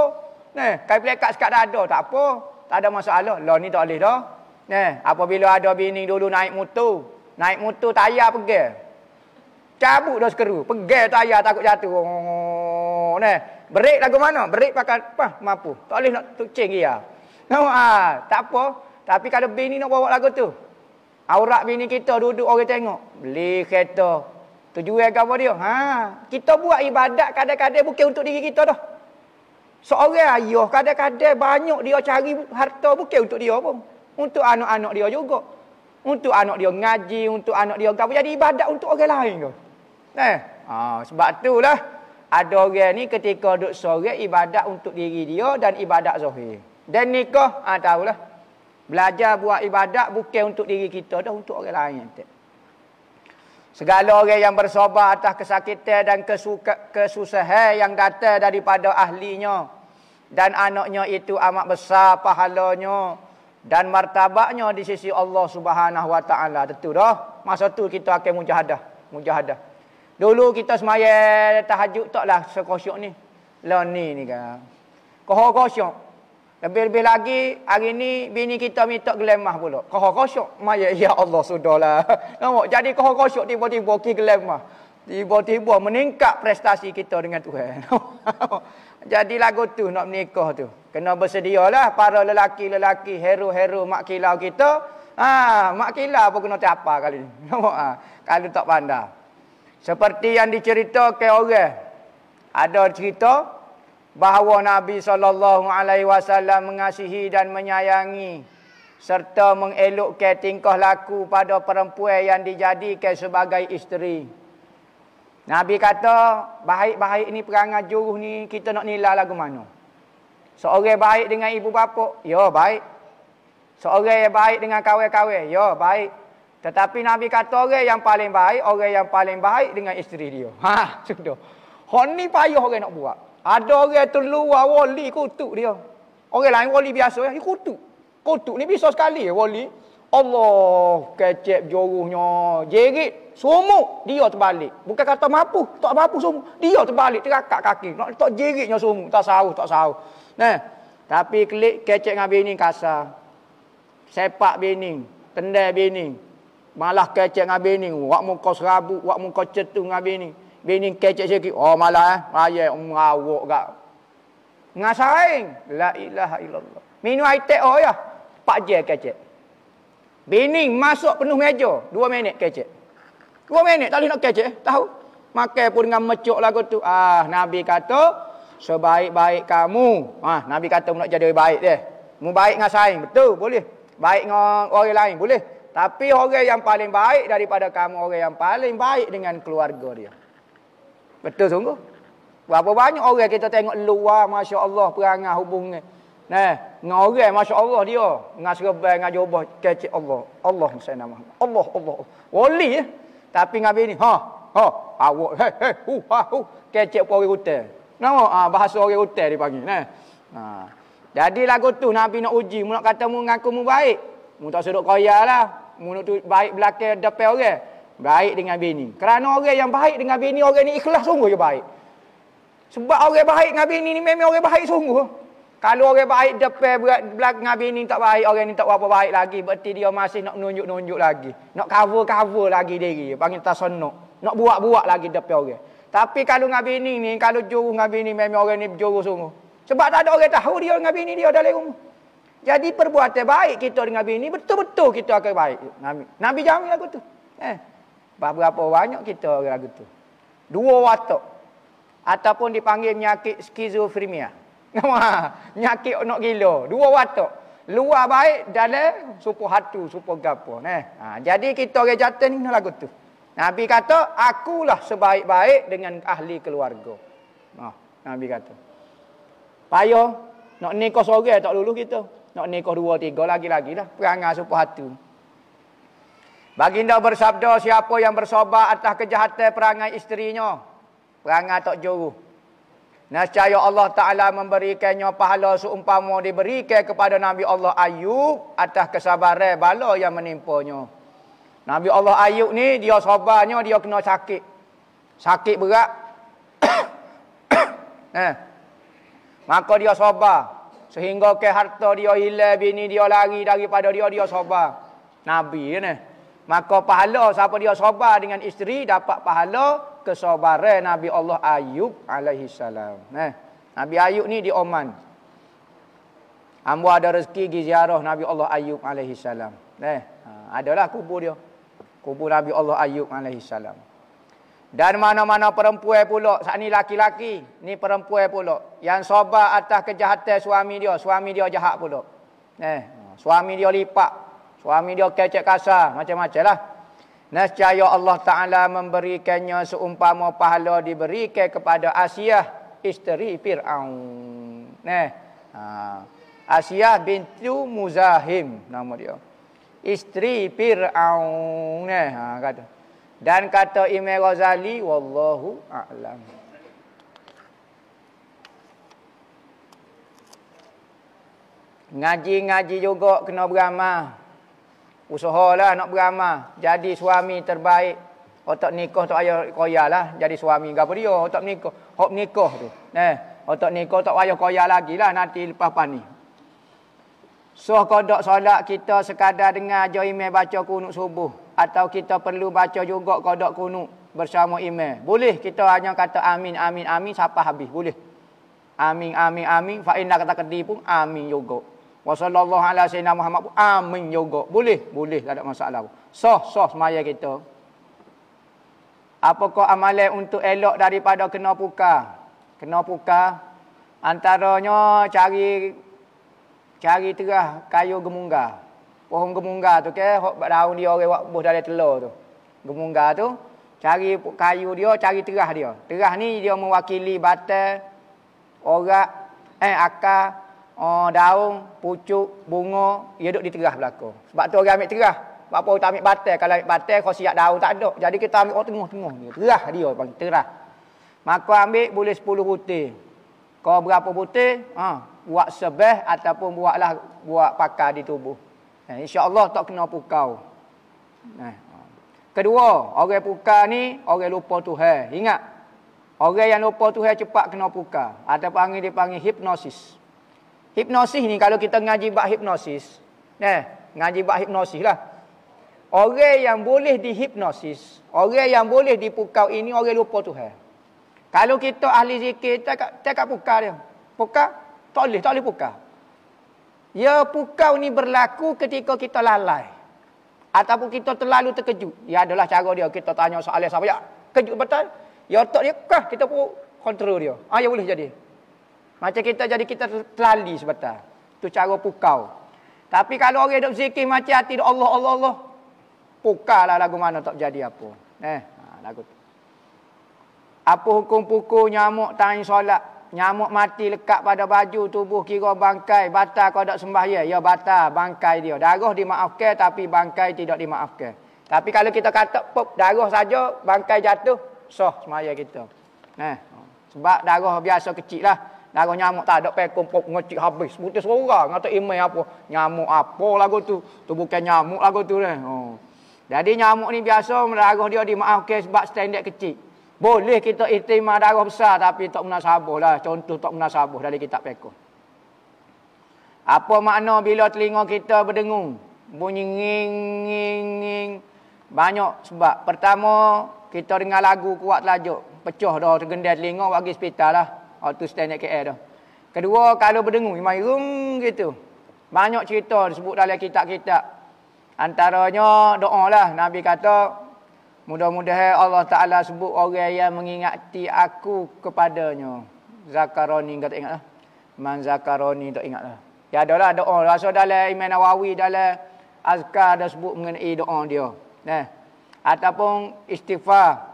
Nah, eh, kain pelekat sekat dah ada, tak apa. Tak ada masalah. Lah ni tak boleh dah. Nah, eh, apabila ada bini dulu naik motor, naik motor tayar pergi. Cabut dah sekeru, pergi tayar takut jatuh ni. Break lagu mana? Break pakai apa? Mampu. Tak boleh nak tucing dia. No, ha, tak apa. Tapi kalau bini nak bawa lagu tu. Aurat bini kita duduk orang tengok. Beli kereta. Tujuan agama dia. Ha, kita buat ibadat kadang-kadang bukan untuk diri kita dah. Seorang ayah kadang-kadang banyak dia cari harta bukan untuk dia pun. Untuk anak-anak dia juga. Untuk anak dia ngaji, untuk anak dia kau jadi ibadat untuk orang lain tu. Eh, ah, sebab itulah. lah. Ada orang ni ketika duduk sorek ibadat untuk diri dia dan ibadat zahir. Dan nikah, ha, tahulah. Belajar buat ibadat bukan untuk diri kita dah untuk orang lain. Segala orang yang bersabar atas kesakitan dan kesuka, kesusahan yang datang daripada ahlinya dan anaknya itu amat besar pahalanya dan martabatnya di sisi Allah Subhanahu wa taala. Tentu dah. Masa tu kita akan mujahadah, mujahadah. Dulu kita semayal tahajud taklah sekosyok ni. Lah ni ni kan. Kohor kosyok. Lebih-lebih lagi hari ni bini kita minta gelemah pula. Kohor kosyok. Maya ya Allah sudahlah. Nampak jadi kohor kosyok tiba-tiba ki gelemah. Tiba-tiba meningkat prestasi kita dengan Tuhan. jadi lagu tu nak menikah tu. Kena bersedia lah. para lelaki-lelaki hero-hero mak kilau kita. Ah, ha, mak kilau pun kena tiapa kali ni. ha? kalau tak pandai. Seperti yang diceritakan orang. Ada cerita bahawa Nabi sallallahu alaihi wasallam mengasihi dan menyayangi serta mengelokkan tingkah laku pada perempuan yang dijadikan sebagai isteri. Nabi kata, baik-baik ni perangai juruh ni kita nak nilai lagu mana. Seorang baik dengan ibu bapa, ya baik. Seorang yang baik dengan kawan-kawan, ya baik. Tetapi Nabi kata orang yang paling baik, orang yang paling baik dengan isteri dia. Ha, sudah. Hon ni payah orang nak buat. Ada orang tu luar wali kutuk dia. Orang lain wali biasa, dia kutuk. Kutuk ni bisa sekali wali. Allah kecek joruhnya. Jerit, sumuk, dia terbalik. Bukan kata mampu, tak mampu sumuk. Dia terbalik, terakak kaki. Nak tak jeritnya sumuk, tak sahur, tak sahur. Nah, tapi klik kecek dengan bini kasar. Sepak bini, tendai bini, malah kecek dengan bini wak muka serabu wak muka cetu dengan bini bini kecek sikit oh malah eh raya merawak um, gak ngasaing la ilaha illallah minu aitek oh ya pak je kecek bini masuk penuh meja Dua minit kecek Dua minit tak boleh nak kecek eh. tahu makan pun dengan mecuk lagu tu ah nabi kata sebaik-baik kamu ah nabi kata nak jadi baik dia mu baik ngasaing betul boleh baik dengan orang lain boleh tapi orang yang paling baik daripada kamu orang yang paling baik dengan keluarga dia. Betul sungguh. Berapa banyak orang kita tengok luar Masya Allah perangah hubungan. Nah, dengan orang Masya Allah dia. Dengan serba, dengan jubah. kecil Allah. Allah Masya Allah. Allah, Allah. Wali eh? Ya? Tapi dengan bini. Ha, ha. Awak. Hei, hei. Hu, ha, hu. Kecik pun orang hutan. Nama? Ha, bahasa orang hutan dia panggil. Nah. Ha. Jadi lagu tu Nabi nak uji. mulak kata mu dengan aku mu baik. Mu tak sedut koyak lah menutup baik belakang depan orang baik dengan bini kerana orang yang baik dengan bini orang ni ikhlas sungguh je baik sebab orang baik dengan bini ni memang orang baik sungguh kalau orang baik depan belakang dengan bini tak baik orang ni tak apa baik lagi berarti dia masih nak nunjuk-nunjuk lagi nak cover-cover lagi diri panggil tasonok nak buat-buat lagi depan orang tapi kalau dengan bini ni kalau juru dengan bini memang orang ni juru sungguh sebab tak ada orang tahu dia dengan bini dia dalam rumah jadi perbuatan baik kita dengan bini betul-betul kita akan baik. Nabi, Nabi jamin lagu tu. Eh. apa Berapa banyak kita lagu tu. Dua watak ataupun dipanggil penyakit skizofrenia. Nama penyakit nak gila. Dua watak. Luar baik dalam supo hatu, supo gapo. Neh, Ha, jadi kita orang jatuh ni lagu tu. Nabi kata, akulah sebaik-baik dengan ahli keluarga. Ha, Nabi kata. Payo nak nikah seorang tak dulu kita nak nikah dua tiga lagi-lagi dah perangai supah hati. baginda bersabda siapa yang bersobat atas kejahatan perangai isterinya perangai tak juruh nascaya Allah Ta'ala memberikannya pahala seumpama diberikan kepada Nabi Allah Ayub atas kesabaran bala yang menimpanya Nabi Allah Ayub ni dia sobatnya dia kena sakit sakit berat eh. maka dia sobat sehingga ke harta dia hilang bini dia lari daripada dia dia soba nabi ya ne maka pahala siapa dia sabar dengan isteri dapat pahala kesabaran nabi Allah Ayub alaihi salam eh nabi Ayub ni di Oman Ambo ada rezeki pergi ziarah Nabi Allah Ayub alaihi salam. Eh, adalah kubur dia. Kubur Nabi Allah Ayub alaihi salam. Dan mana-mana perempuan pula, saat ni laki-laki, ni perempuan pula. Yang sobat atas kejahatan suami dia, suami dia jahat pula. Eh, suami dia lipat, suami dia kecek kasar, macam-macam lah. Nascaya Allah Ta'ala memberikannya seumpama pahala diberikan kepada Asiyah, isteri Fir'aun. Eh, ha, Asiyah bintu Muzahim nama dia. Isteri Fir'aun. Eh, ha, kata. Dan kata Imam Ghazali wallahu a'lam. Ngaji-ngaji juga kena beramal. Usahalah nak beramal, jadi suami terbaik. Otak nikah tak payah koyalah, jadi suami gapo dia otak nikah. Hok nikah tu. Eh, otak nikah tak payah koyal lagilah nanti lepas pan ni. So kodok solat kita sekadar dengar Joimeh baca kunut subuh atau kita perlu baca juga kodok kunu bersama imam. Boleh kita hanya kata amin amin amin sampai habis. Boleh. Amin amin amin fa inna kata kedi pun amin juga. Wa sallallahu ala sayyidina Muhammad pun amin juga. Boleh, boleh tak ada masalah. Pun. soh sah semaya kita. Apakah amalan untuk elok daripada kena puka? Kena puka antaranya cari cari terah kayu gemunggah pohon gemungga tu ke okay? daun dia orang buat buh dari telur tu gemungga tu cari kayu dia cari terah dia terah ni dia mewakili batang orak eh akar oh, daun pucuk bunga dia duduk di terah belako sebab tu orang ambil terah sebab apa kita ambil batang kalau ambil batang kau siap daun tak ada jadi kita ambil orang tengah-tengah dia terah dia panggil terah maka ambil boleh 10 butir kau berapa butir ha buat sebeh ataupun buatlah buat pakar di tubuh Eh, InsyaAllah tak kena pukau. Eh. Kedua, orang pukau ni, orang lupa Tuhan. Ingat, orang yang lupa Tuhan cepat kena pukau. Atau panggil dia panggil hipnosis. Hipnosis ni, kalau kita ngaji bak hipnosis, eh, ngaji bak hipnosis lah. Orang yang boleh dihipnosis, orang yang boleh dipukau ini, orang lupa Tuhan. Kalau kita ahli zikir, tak tak pukau dia. Pukau, tak boleh, tak boleh pukau. Ya pukau ni berlaku ketika kita lalai. Ataupun kita terlalu terkejut. Ya adalah cara dia. Kita tanya soalan siapa. Ya kejut betul. Ya otak dia. Kah kita pun kontrol dia. Ah ya boleh jadi. Macam kita jadi kita terlali sebetul. Itu cara pukau. Tapi kalau orang hidup zikir macam hati Allah, Allah, Allah. Pukal lah lagu mana tak jadi apa. Eh, ha, lagu tu. Apa hukum pukul nyamuk tangan solat? Nyamuk mati lekat pada baju tubuh kira bangkai. Batal kau tak sembah Ya ya batal bangkai dia. Darah dimaafkan tapi bangkai tidak dimaafkan. Tapi kalau kita kata pop darah saja bangkai jatuh. Soh semaya kita. Eh. Sebab darah biasa kecil lah. Darah nyamuk tak ada pekong pop ngecik habis. Putih seorang. Ngata email apa. Nyamuk apa lagu tu. Tu bukan nyamuk lagu tu. Eh. Oh. Jadi nyamuk ni biasa darah dia dimaafkan sebab standard kecil. Boleh kita ihtima darah besar tapi tak munasabah lah. Contoh tak munasabah dari kitab pekoh. Apa makna bila telinga kita berdengung? Bunyi nging, nging, nging. Banyak sebab. Pertama, kita dengar lagu kuat telajuk. Pecah dah tergendai telinga, bagi hospital lah. Waktu standard KL dah. Kedua, kalau berdengung, main rung gitu. Banyak cerita disebut dalam kitab-kitab. Antaranya doa lah. Nabi kata, Mudah-mudahan Allah Ta'ala sebut orang yang mengingati aku kepadanya. Zakaroni tak ingat lah? Man Zakaroni tak ingat lah? Ya adalah doa. Rasul dalam Iman Nawawi dalam Azkar ada sebut mengenai doa dia. Nah. Ataupun istighfar.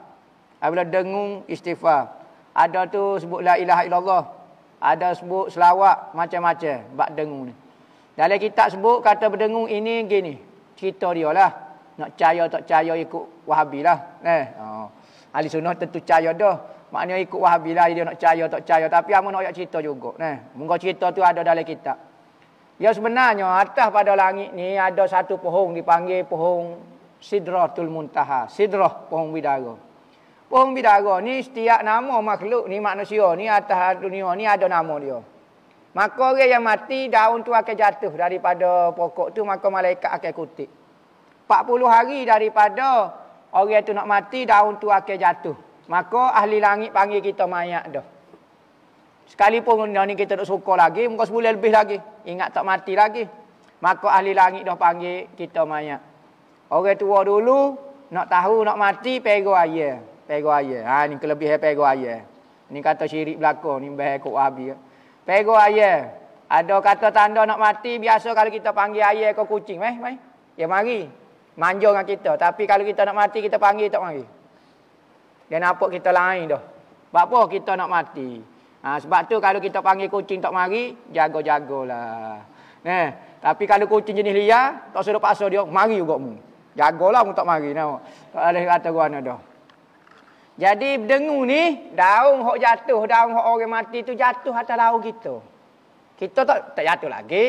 Apabila dengung istighfar. Ada tu sebut la ilaha illallah. Ada sebut selawat macam-macam. Bak dengung ni. Dalam kitab sebut kata berdengung ini gini. Cerita dia lah nak caya tak caya ikut wahabi lah eh oh. ahli sunnah tentu caya dah maknanya ikut wahabi lah dia nak caya tak caya tapi amun nak cerita juga eh munggu cerita tu ada dalam kitab Ya sebenarnya atas pada langit ni ada satu pohon dipanggil pohon Sidratul Muntaha. Sidrah pohon bidara. Pohon bidara ni setiap nama makhluk ni manusia ni atas dunia ni ada nama dia. Maka orang yang mati daun tu akan jatuh daripada pokok tu maka malaikat akan kutip. 40 hari daripada orang tu nak mati daun tu akan jatuh. Maka ahli langit panggil kita mayat dah. Sekalipun dah ni kita tak suka lagi, muka sebulan lebih lagi. Ingat tak mati lagi. Maka ahli langit dah panggil kita mayat. Orang tua dulu nak tahu nak mati pergo ayah. Pergo ayah. Ha ni kelebihan pergo ayah. Ni kata syirik belaka ni bah ku abi. Ya. Pergo ayah. Ada kata tanda nak mati biasa kalau kita panggil ayah ke kucing meh, meh. Ya mari, manja dengan kita tapi kalau kita nak mati kita panggil tak panggil dia nampak kita lain dah sebab apa kita nak mati ha, sebab tu kalau kita panggil kucing tak mari jaga-jagalah eh, tapi kalau kucing jenis liar tak suruh paksa dia mari juga mu jagalah mu tak mari nampak. tak boleh kata guana dah jadi dengu ni daun hok jatuh daun hok orang mati tu jatuh atas laut kita kita tak tak jatuh lagi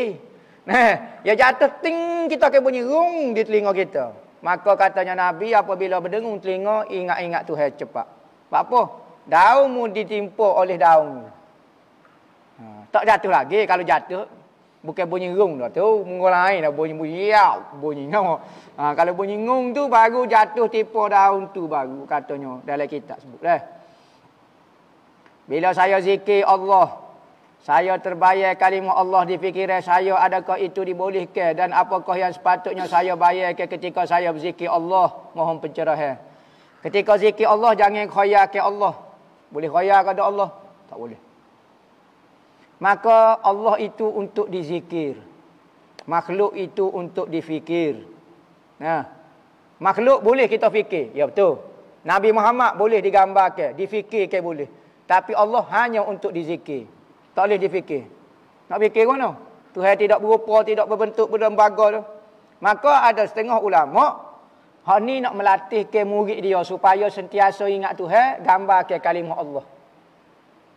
Nah, eh, Ya jatuh ting kita akan bunyi rung di telinga kita. Maka katanya Nabi apabila berdengung telinga ingat-ingat Tuhan cepat. Sebab apa? Daunmu ditimpa oleh daunmu. Ha, tak jatuh lagi kalau jatuh bukan bunyi rung dah tu mengulai dah bunyi bunyi yau bunyi ngau ha, kalau bunyi ngung tu baru jatuh tipu daun tu baru katanya dalam kitab sebut dah eh. bila saya zikir Allah saya terbayar kalimah Allah di fikiran saya adakah itu dibolehkan dan apakah yang sepatutnya saya bayar ke ketika saya berzikir Allah mohon pencerahan. Ketika zikir Allah jangan khayal ke Allah. Boleh khayal ke Allah? Tak boleh. Maka Allah itu untuk dizikir. Makhluk itu untuk difikir. Nah. Ha. Makhluk boleh kita fikir. Ya betul. Nabi Muhammad boleh digambarkan, difikirkan boleh. Tapi Allah hanya untuk dizikir. Tak boleh difikir. Nak fikir mana? Tuhan tidak berupa, tidak berbentuk benda tu. Maka ada setengah ulama hak ni nak melatih ke murid dia supaya sentiasa ingat Tuhan, gambar ke kalimah Allah.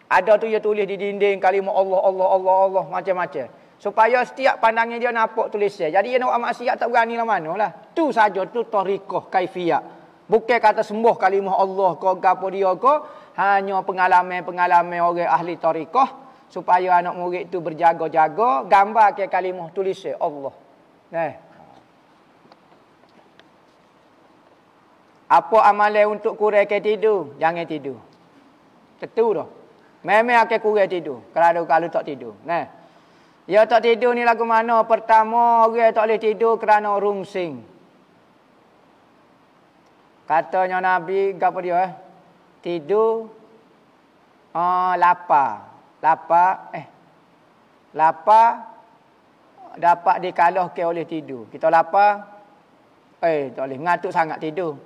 Ada tu dia tulis di dinding kalimah Allah Allah Allah Allah macam-macam. Supaya setiap pandangnya dia nampak tulisnya. Jadi dia nak buat maksiat tak berani lah mana lah. Tu saja tu tarikah kaifiat. Bukan kata sembuh kalimah Allah ke apa dia ke. Hanya pengalaman-pengalaman oleh ahli tarikah supaya anak murid tu berjaga-jaga gambar ke kalimah tulis Allah. Nah, eh. Apa amalan untuk kurang ke tidur? Jangan tidur. Tentu dah. Memang akan kurang tidur. Kalau kalau tak tidur. Nah. Eh. Ya tak tidur ni lagu mana? Pertama, orang tak boleh tidur kerana rungsing. Katanya Nabi, apa dia? Eh? Tidur, uh, lapar. Lapa eh lapa dapat dikalahkan oleh tidur. Kita lapa eh tak boleh mengantuk sangat tidur.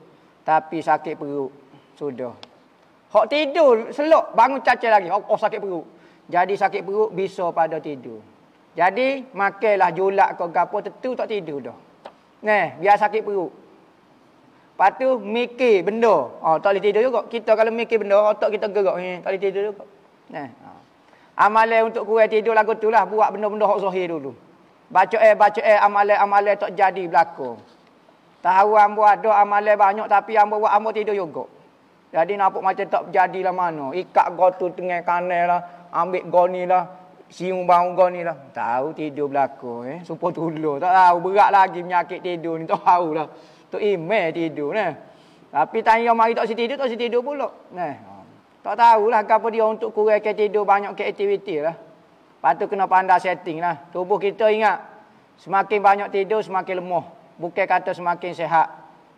Tapi sakit perut sudah. Hak tidur selok bangun cacat lagi. Oh, oh sakit perut. Jadi sakit perut bisa pada tidur. Jadi makailah julak kau gapo tentu tak tidur dah. Neh, biar sakit perut. Patu tu mikir benda. Oh, tak boleh tidur juga. Kita kalau mikir benda, otak kita gerak. ni eh, tak boleh tidur juga. Neh. Oh. Amale untuk kurai tidur lagu tu lah. Buat benda-benda hak zahir dulu. Baca eh, baca eh. amale amale tak jadi berlaku. Tahu ambo ada amale banyak. Tapi ambo buat ambo tidur juga. Jadi nampak macam tak jadi lah mana. Ikat gotu tengah kanan lah. Ambil goni lah. Siung bau goni lah. Tahu tidur berlaku eh. Supo tulur. Tak tahu berat lagi penyakit tidur ni. Tak tahu lah. Tak imeh tidur ni. Eh. Tapi tanya mari tak si tidur, tak si tidur pula. eh. Tak tahulah apa dia untuk kurangkan tidur banyak ke aktiviti lah. Lepas tu kena pandai setting lah. Tubuh kita ingat. Semakin banyak tidur semakin lemah. Bukan kata semakin sehat.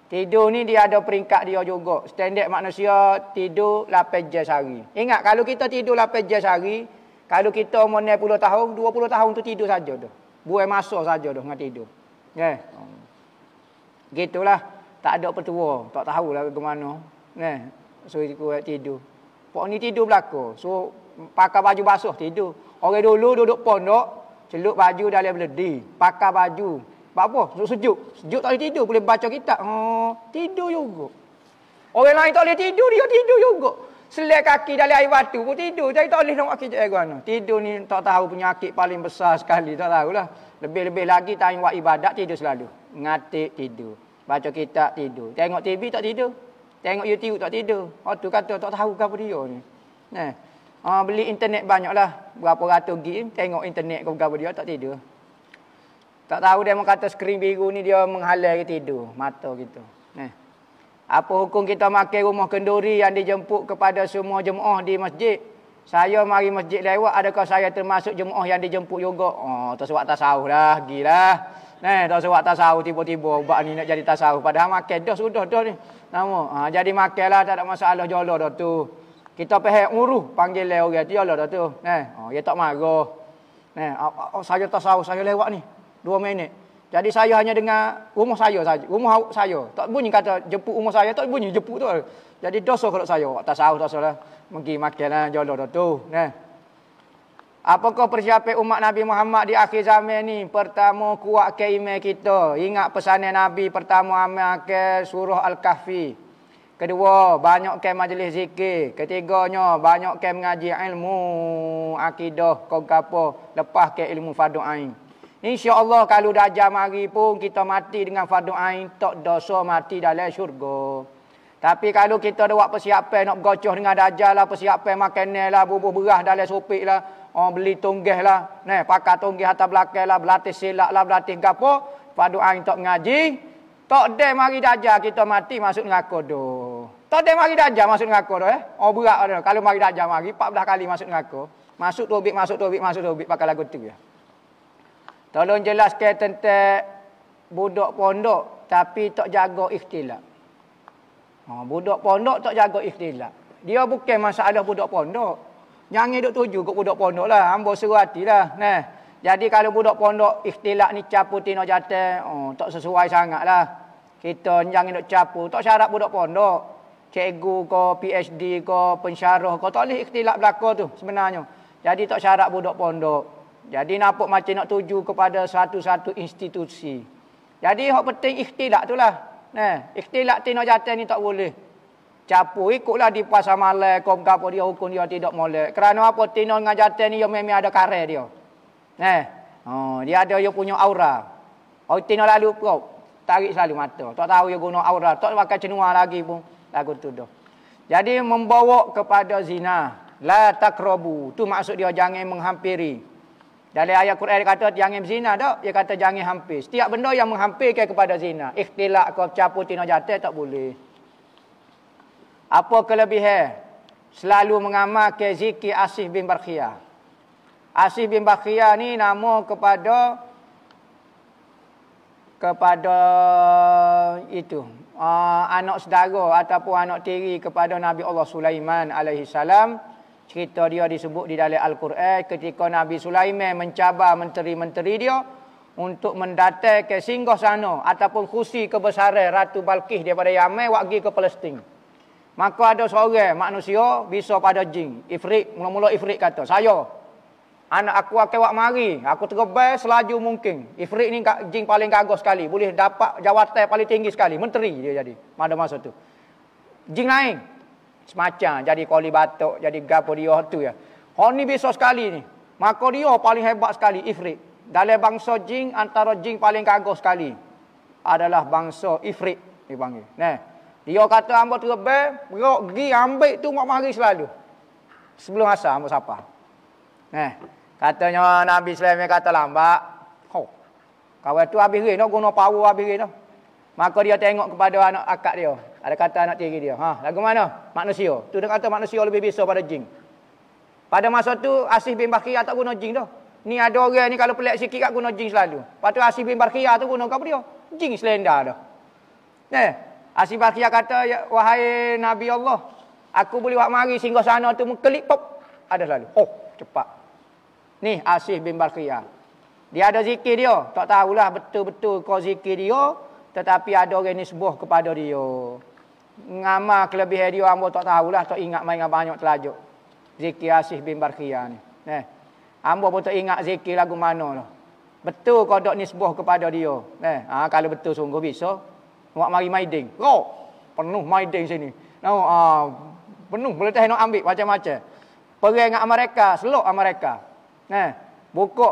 Tidur ni dia ada peringkat dia juga. Standard manusia tidur 8 jam sehari. Ingat kalau kita tidur 8 jam sehari. Kalau kita umur 90 tahun, 20 tahun tu tidur saja tu. Buat masa saja tu dengan tidur. Yeah. Gitulah. Tak ada petua. Tak tahulah ke mana. Yeah. So, tidur. Pok ni tidur belakang. So pakai baju basuh tidur. Orang dulu duduk pondok, celup baju dalam beledi, pakai baju. Apa apa? Sejuk. Sejuk, sejuk tak boleh tidur, boleh baca kitab. Ha, oh, tidur juga. Orang lain tak boleh tidur, dia tidur juga. Selai kaki dalam air batu pun tidur. Jadi tak boleh nak kerja air guna. Tidur ni tak tahu punya penyakit paling besar sekali. Tak lah Lebih-lebih lagi tak buat ibadat, tidur selalu. Ngatik, tidur. Baca kitab, tidur. Tengok TV, tak tidur. Tengok YouTube tak tidur. Oh tu kata tak tahu ke apa dia ni. Nah. Ah beli internet banyaklah. Berapa ratus gig tengok internet ke apa dia tak tidur. Tak tahu dia memang kata skrin biru ni dia menghalang kita tidur mata kita. Nah. Apa hukum kita makan rumah kenduri yang dijemput kepada semua jemaah di masjid? Saya mari masjid lewat adakah saya termasuk jemaah yang dijemput juga? Oh, tersuat tasawuf dah, gilah. Nah, tersuat tasawuf tiba-tiba ubat ni nak jadi tasawuf padahal makan dah sudah dah ni. Nama. Ha, jadi makanlah tak ada masalah jolo dah tu. Kita pergi uruh panggil lah orang tu jolo dah tu. Eh, ha, dia tak marah. Eh, saya tak tahu saya lewat ni. Dua minit. Jadi saya hanya dengar rumah saya saja. Rumah saya. Tak bunyi kata jepuk rumah saya. Tak bunyi jepuk tu. Jadi dosa kalau saya. Tak tahu tak tahu lah. Mungkin makanlah jolo dah tu. Eh. Apakah persiapan umat Nabi Muhammad di akhir zaman ni? Pertama kuat keimeh kita. Ingat pesanan Nabi pertama amal ke surah Al-Kahfi. Kedua, banyak ke majlis zikir. Ketiganya, banyak ke mengaji ilmu akidah kapo lepas ke ilmu fardu ain. Insya-Allah kalau dah jam hari pun kita mati dengan fardu ain, tak dosa mati dalam syurga. Tapi kalau kita ada buat persiapan nak gocoh dengan dajal lah, persiapan makanan lah, bubuh berah dalam supik lah, Oh beli tonggeh lah. Ne, pakai tonggeh atas belakang lah. Berlatih silap lah. Berlatih gapo. Lepas doa yang tak mengaji. Tak ada mari dajah kita mati masuk neraka tu. Tak ada mari dajah masuk neraka tu eh. Oh berat ada. Kalau mari dajah mari 14 kali masuk neraka. Masuk tobik, masuk tobik, masuk tobik. Pakai lagu tu ya. Tolong jelaskan tentang budak pondok. Tapi tak jaga ikhtilat. Oh, budak pondok tak jaga ikhtilat. Dia bukan masalah budak pondok. Jangan duk tuju kat budak pondok lah. Hamba suruh hati lah. Nah. Jadi kalau budak pondok ikhtilak ni capu tino jatuh. Oh, tak sesuai sangat lah. Kita jangan duk capu. Tak syarat budak pondok. Cikgu ke, PhD ke, pensyarah ke. Tak boleh ikhtilak belakang tu sebenarnya. Jadi tak syarat budak pondok. Jadi nampak macam nak tuju kepada satu-satu institusi. Jadi yang penting ikhtilak tu lah. Nah, ikhtilak tino jatuh ni tak boleh capu ikutlah di pasar malai kom kapo dia hukum dia tidak molek kerana apa tino dengan jantan ni dia memang ada kare dia eh oh dia ada dia punya aura oh tino lalu pro tarik selalu mata tak tahu dia guna aura tak pakai cenua lagi pun lagu tu dah jadi membawa kepada zina la takrabu tu maksud dia jangan menghampiri dari ayat Quran dia kata jangan zina dak dia kata jangan hampir setiap benda yang menghampirkan kepada zina ikhtilak kau capu tino jantan tak boleh apa kelebihan? Selalu mengamalkan zikir Asif bin Barqiyah. Asif bin Barqiyah ni nama kepada kepada itu uh, anak saudara ataupun anak tiri kepada Nabi Allah Sulaiman alaihi salam cerita dia disebut di dalam al-Quran ketika Nabi Sulaiman mencabar menteri-menteri dia untuk mendatangi ke singgah sana ataupun kursi kebesaran Ratu Balkis daripada Yaman waktu ke Palestin. Maka ada seorang manusia bisa pada jin. Ifrit, mula-mula Ifrit kata, saya. Anak aku akan buat mari. Aku terbang selaju mungkin. Ifrit ni jin paling gagah sekali. Boleh dapat jawatan paling tinggi sekali. Menteri dia jadi. Pada masa tu. Jin lain. Semacam jadi koli batuk. Jadi gapa dia tu ya. Hon ni bisa sekali ni. Maka dia paling hebat sekali. Ifrit. Dalam bangsa jin antara jin paling gagah sekali. Adalah bangsa Ifrit. dipanggil. panggil. Nah. Dia kata hamba terbang, berok pergi ambil tu mak mari selalu. Sebelum asal hamba siapa? Eh, katanya Nabi Sulaiman kata lambat. Ho. Oh, Kawan tu habis rin, no, guna power habis rin. Maka dia tengok kepada anak akak dia. Ada kata anak tiri dia. Ha, lagu mana? Manusia. Tu dia kata manusia lebih bisa pada jin. Pada masa tu Asif bin Bakia tak guna jin dah. Ni ada orang ni kalau pelik sikit kat guna jin selalu. Lepas tu Asif bin Bakia tu guna apa dia? Jin selenda dah. Eh, Asibasiyah kata, ya, wahai Nabi Allah, aku boleh buat mari singgah sana tu, mengkelip, pop, ada lalu. Oh, cepat. Ni Asih bin Barqiyah. Dia ada zikir dia. Tak tahulah betul-betul kau zikir dia. Tetapi ada orang ni sebuah kepada dia. Ngamah kelebihan dia, ambo tak tahulah. Tak ingat main banyak telajuk. Zikir Asih bin Barqiyah ni. Neh, Ambo pun tak ingat zikir lagu mana tu. Lah. Betul kau dok ni sebuah kepada dia. Neh, Ha, kalau betul sungguh bisa. Wak mari maiding. Oh, penuh maiding sini. Nau no, ah, penuh meletak nak ambil macam-macam. Perang dengan Amerika, seluk Amerika. Nah, buku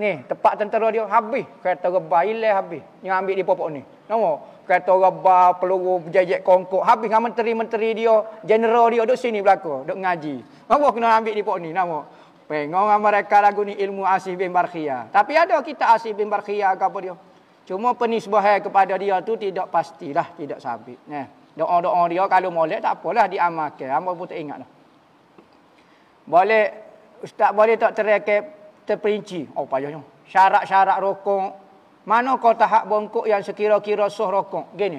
ni tempat tentera dia habis, kereta rebah hilang habis. Yang ambil di pokok ni. Nau no, kereta rebah, peluru berjejet kongkok habis dengan menteri-menteri dia, general dia duduk sini belaka, duduk ngaji. Nau kena ambil di pokok ni, nau. No, Pengong Amerika lagu ni ilmu Asih bin Barkhiyah. Tapi ada kita Asih bin Barkhiyah ke apa dia? Cuma penisbahan kepada dia tu tidak pastilah, tidak sabit. Eh. Doa-doa dia kalau molek tak apalah diamalkan. Hamba pun tak ingatlah. Boleh ustaz boleh tak terangkan terperinci oh payahnya. Syarat-syarat rokok. Mana kau tahap bongkok yang sekira-kira sah rokok? Gini.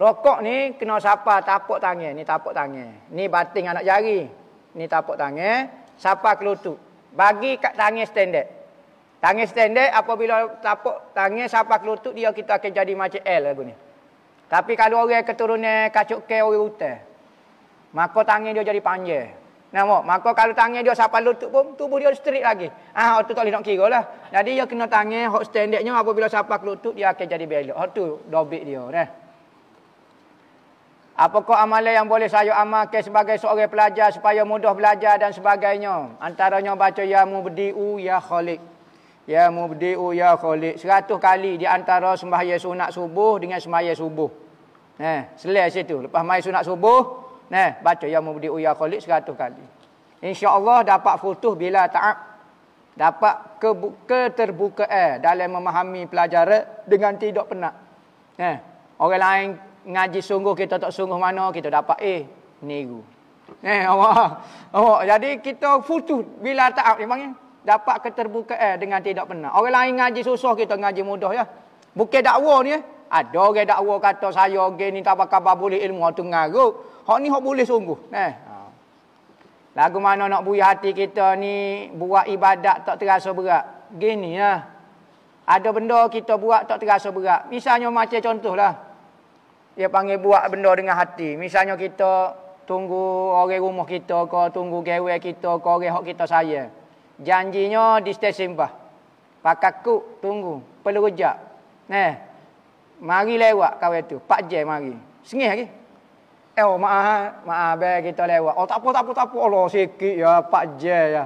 Rokok ni kena sapa tapak tangan, ni tapak tangan. Ni bating anak jari. Ni tapak tangan, sapa kelutut. Bagi kat tangan standard. Tangis standard apabila tapuk tangis sampai ke lutut dia kita akan jadi macam L lagu ni. Tapi kalau orang keturunan kacuk ke orang hutan. Maka tangis dia jadi panjang. Nama, maka kalau tangis dia sampai lutut pun tubuh dia straight lagi. Ah ha, tu tak boleh nak kira lah. Jadi dia kena tangis hot standardnya apabila sampai ke lutut dia akan jadi belok. Hot tu dobik dia nah. Apakah amalan yang boleh saya amalkan sebagai seorang pelajar supaya mudah belajar dan sebagainya? Antaranya baca ya mubdi'u ya khaliq. Ya mubdi'u oh, ya khaliq. Seratus kali di antara sembahyang sunat subuh dengan sembahyang subuh. Nah, selesai situ. Lepas mai sunat subuh, nah baca ya mubdi'u oh, ya khaliq seratus kali. Insya-Allah dapat futuh bila ta'ab. Dapat keterbuka terbuka eh, dalam memahami pelajaran dengan tidak penat. Nah, orang lain ngaji sungguh kita tak sungguh mana kita dapat A. Eh, niru. Nah, Allah. Oh, jadi kita futuh bila ta'ab ni dapat keterbukaan eh, dengan tidak pernah. Orang lain ngaji susah kita ngaji mudah ya. Bukan dakwa ni. Ya. Ada orang dakwa kata saya orang ni tak apa-apa boleh ilmu tu ngaruk. Hak ni hak boleh sungguh. Eh. Ha. Lagu mana nak buih hati kita ni buat ibadat tak terasa berat. Gini ya. Ada benda kita buat tak terasa berat. Misalnya macam contoh lah, Dia panggil buat benda dengan hati. Misalnya kita tunggu orang rumah kita ke tunggu gawe kita ke orang hak kita sayang. Janjinya di stesen bah. Pakak ku tunggu. Perlu rujak. Neh, Mari lewat kau itu. Pak Jai mari. Sengih lagi. Eh, oh, maaf. Eh. Maaf, kita lewat. Oh, tak apa, tak apa, tak apa. Allah, sikit ya. Pak Jai ya.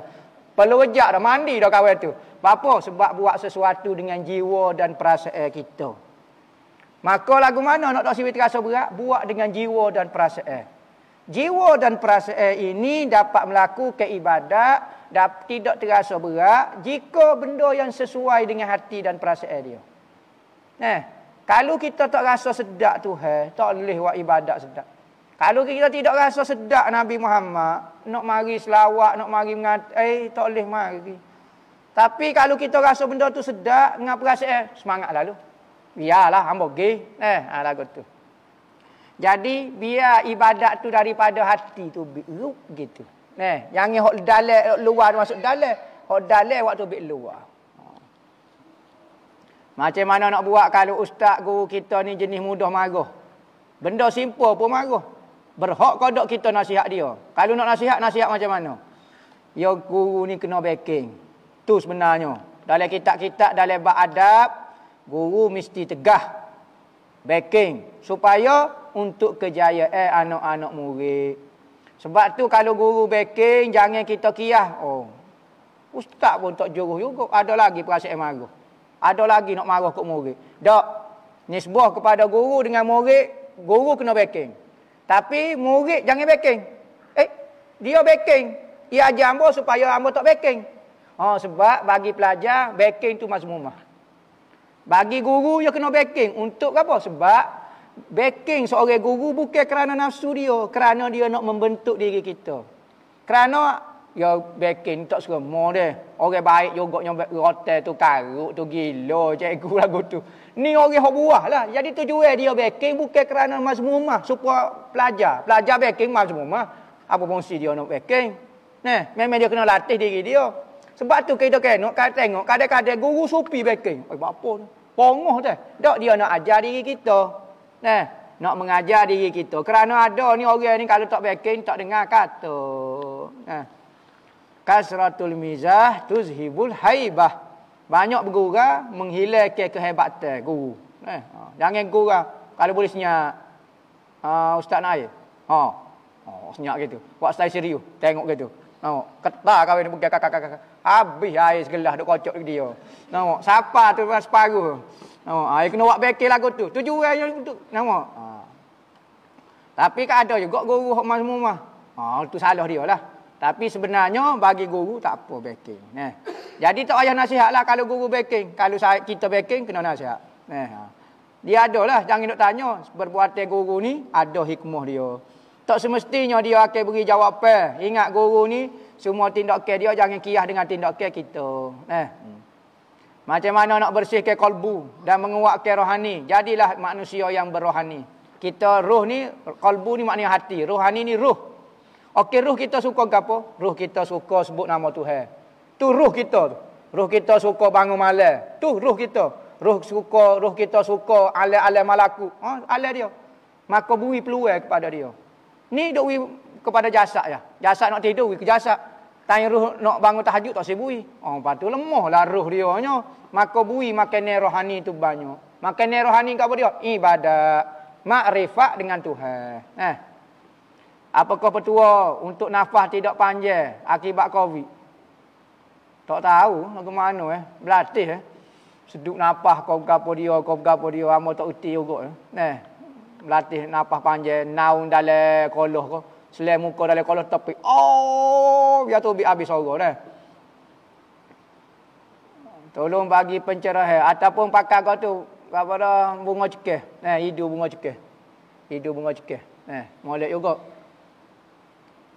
Perlu rujak dah. Mandi dah kau itu. Apa? Sebab buat sesuatu dengan jiwa dan perasaan kita. Maka lagu mana nak tak sibuk terasa berat? Buat dengan jiwa dan perasaan. Jiwa dan perasaan ini dapat melakukan ibadat dah tidak terasa berat jika benda yang sesuai dengan hati dan perasaan dia. Nah, kalau kita tak rasa sedap Tuhan, tak boleh buat ibadat sedap. Kalau kita tidak rasa sedap Nabi Muhammad, nak mari selawat, nak mari mengat, eh tak boleh mari. Tapi kalau kita rasa benda tu sedap dengan perasaan, semangat lalu. Biarlah hamba gi. Eh, ha lagu tu. Jadi biar ibadat tu daripada hati tu rup gitu. Nah, yang ni hok dalam luar dia masuk dalam. Hok dalam waktu bit luar. Ha. Macam mana nak buat kalau ustaz guru kita ni jenis mudah marah? Benda simple pun marah. Berhak kodok kita nasihat dia. Kalau nak nasihat, nasihat macam mana? Ya guru ni kena backing. Tu sebenarnya. Dalam kitab-kitab, dalam bak adab, guru mesti tegah. Backing. Supaya untuk kejayaan eh, anak-anak murid. Sebab tu kalau guru baking jangan kita kiah. Oh. Ustaz pun tak juruh juga. Ada lagi perasaan marah. Ada lagi nak marah kat murid. Dak. Nisbah kepada guru dengan murid, guru kena baking. Tapi murid jangan baking. Eh, dia baking. Dia ajar ambo supaya ambo tak baking. Oh, sebab bagi pelajar baking tu masmumah. Bagi guru dia kena baking untuk apa? Sebab backing seorang guru bukan kerana nafsu dia, kerana dia nak membentuk diri kita. Kerana ya backing tak semua deh. Orang baik juga yang rotel tu karuk tu gila cikgu lagu tu. Ni orang hok buah lah. Jadi tujuan dia backing bukan kerana mas masmumah supaya pelajar. Pelajar backing masmumah. Apa fungsi dia nak backing? Nah, memang dia kena latih diri dia. Sebab tu kita kena kan tengok kadang-kadang guru supi backing. Oi bapa ni. Pongoh dah. Tak dia nak ajar diri kita. Nah, eh, nak mengajar diri kita. Kerana ada ni orang ni kalau tak yakin tak dengar kata. Eh. Kasratul mizah tuzhibul haibah. Banyak bergurau menghilangkan kehebatan guru. Eh, ha, jangan gurau. Kalau boleh senyap. Uh, ha, ustaz nak air. Ha. Oh, ha, senyap gitu. Buat style serius. Tengok gitu. Nampak? Ketah kawin bukan kakak-kakak. Habis air segelah duk kocok dia. Nampak? siapa tu pas separuh. Nama. Ha, ayah kena buat bekel lagu tu. Tujuh orang yang tu. Nama. Ha. Tapi kan ada juga guru hukman semua mah. Ha, tu salah dia lah. Tapi sebenarnya bagi guru tak apa baking. Eh. Jadi tak payah nasihat lah kalau guru baking, Kalau saya, kita baking, kena nasihat. Eh. Dia ada lah. Jangan nak tanya. Berbuat guru ni ada hikmah dia. Tak semestinya dia akan beri jawapan. Ingat guru ni semua tindak dia jangan kiyah dengan tindak kita. Eh. Hmm. Macam mana nak bersihkan kalbu dan menguatkan rohani. Jadilah manusia yang berrohani. Kita roh ni, kalbu ni maknanya hati. Rohani ni roh. Okey, roh kita suka ke apa? Roh kita suka sebut nama Tuhan. Tu roh kita tu. Roh kita suka bangun malam. Tu roh kita. Roh suka, roh kita suka ala-ala malaku. Ha, ala dia. Maka bui peluang kepada dia. Ni duk kepada jasad ya. Jasad nak tidur, ke jasad. Tanya ruh nak bangun tahajud tak sibui. Oh, lepas tu lemah lah ruh dia. Nyo. Maka bui makan rohani tu banyak. Makan rohani kat apa dia? Ibadat. Makrifat dengan Tuhan. Eh. Apakah petua untuk nafas tidak panjang akibat COVID? Tak tahu lagu mana eh. Berlatih eh. Seduk nafas kau berapa dia, kau berapa dia. Amal tak uti juga eh. Eh. Berlatih nafas panjang. Naun dalam koloh kau. Selain muka dalam kolam tepi. Oh, biar tu biar habis orang dah. Eh. Tolong bagi pencerahan. Ataupun pakai kau tu. Apa dah, bunga cekih. Eh, hidup bunga cekih. Hidup bunga cekih. Eh, molek juga.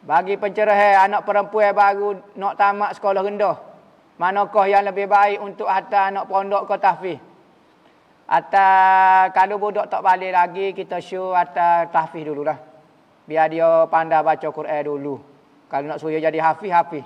Bagi pencerahan anak perempuan baru nak tamat sekolah rendah. Manakah yang lebih baik untuk hantar anak pondok ke tahfiz? Atau kalau budak tak balik lagi, kita show atau tahfiz dululah biar dia pandai baca Quran dulu. Kalau nak suruh jadi hafiz, hafiz.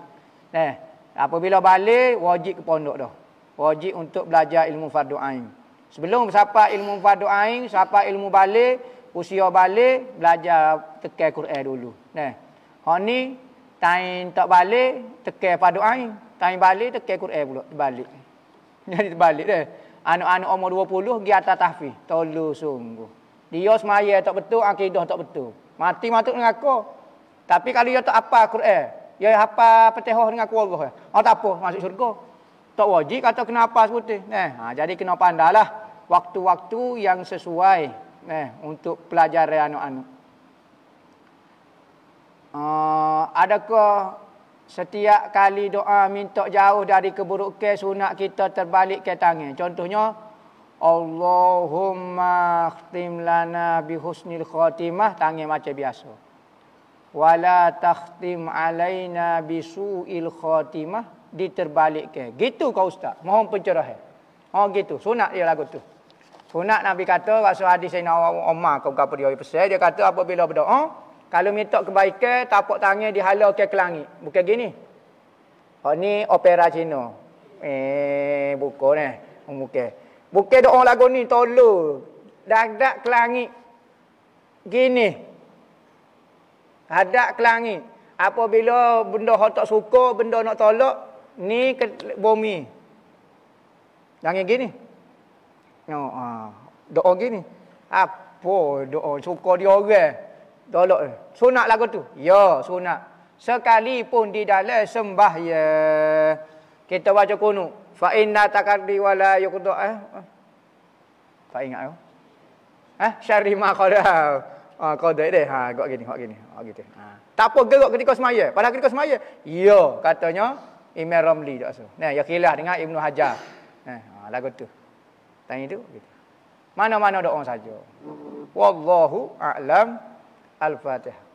Nah, apabila balik wajib ke pondok dah. Wajib untuk belajar ilmu fardu ain. Sebelum siapa ilmu fardu ain, siapa ilmu balik, usia balik belajar tekan Quran dulu. Nah. Hak ni tain tak balik tekan fardu ain, tain balik tekan Quran pula balik. Jadi balik. dah. Anak-anak umur 20 pergi atas tahfiz. Tolong sungguh. Dia semaya tak betul, akidah tak betul. Mati matuk dengan aku. Tapi kalau dia tak apa Quran, dia apa petehoh dengan aku Allah. Oh tak apa masuk syurga. Tak wajib atau kena apa sebutnya. Nah, ha, jadi kena pandalah waktu-waktu yang sesuai nah untuk pelajaran anak-anak. Uh, adakah setiap kali doa minta jauh dari keburukan sunat kita terbalik ke tangan? Contohnya, Allahumma khtim lana bi husnil khatimah tangi macam biasa. Wala takhtim alaina bi suil khatimah diterbalikkan. Gitu kau ustaz, mohon pencerahan. Ha oh, gitu, sunat dia lagu tu. Sunat Nabi kata waktu hadis Sayyidina Umar kau kau dia pesan dia kata apabila berdoa, oh, kalau minta kebaikan tapak tangan dihalalkan ke langit. Bukan gini. Ha oh, ni opera Cina. Eh buku ni. Eh. Bukan doa lagu ni tolong. Dadak kelangi. Gini. Hadak kelangi. Apabila benda hok tak suka, benda nak tolak, ni ke bumi. Jangan gini. No, oh, Doa gini. Apa doa suka dia orang? Tolak. Sunat lagu tu. Ya, sunat. Sekalipun di dalam sembah ya. Kita baca kunut. Fa inna taqdi wa la yuqda. Eh? Tak ingat aku. Eh, syarri ma qada. Ah, qada deh. Ha, ah, gua gini, gua gini. Ha, gitu. Ha. Ah. Tak apa geruk ketika semaya. pada ketika semaya. Ya, katanya Imam Ramli tak asal. Nah, ya kilah dengan Ibnu Hajar. Nah, eh, ha, lagu tu. Tanya tu gitu. Mana-mana doa saja. Wallahu a'lam. Al-Fatihah.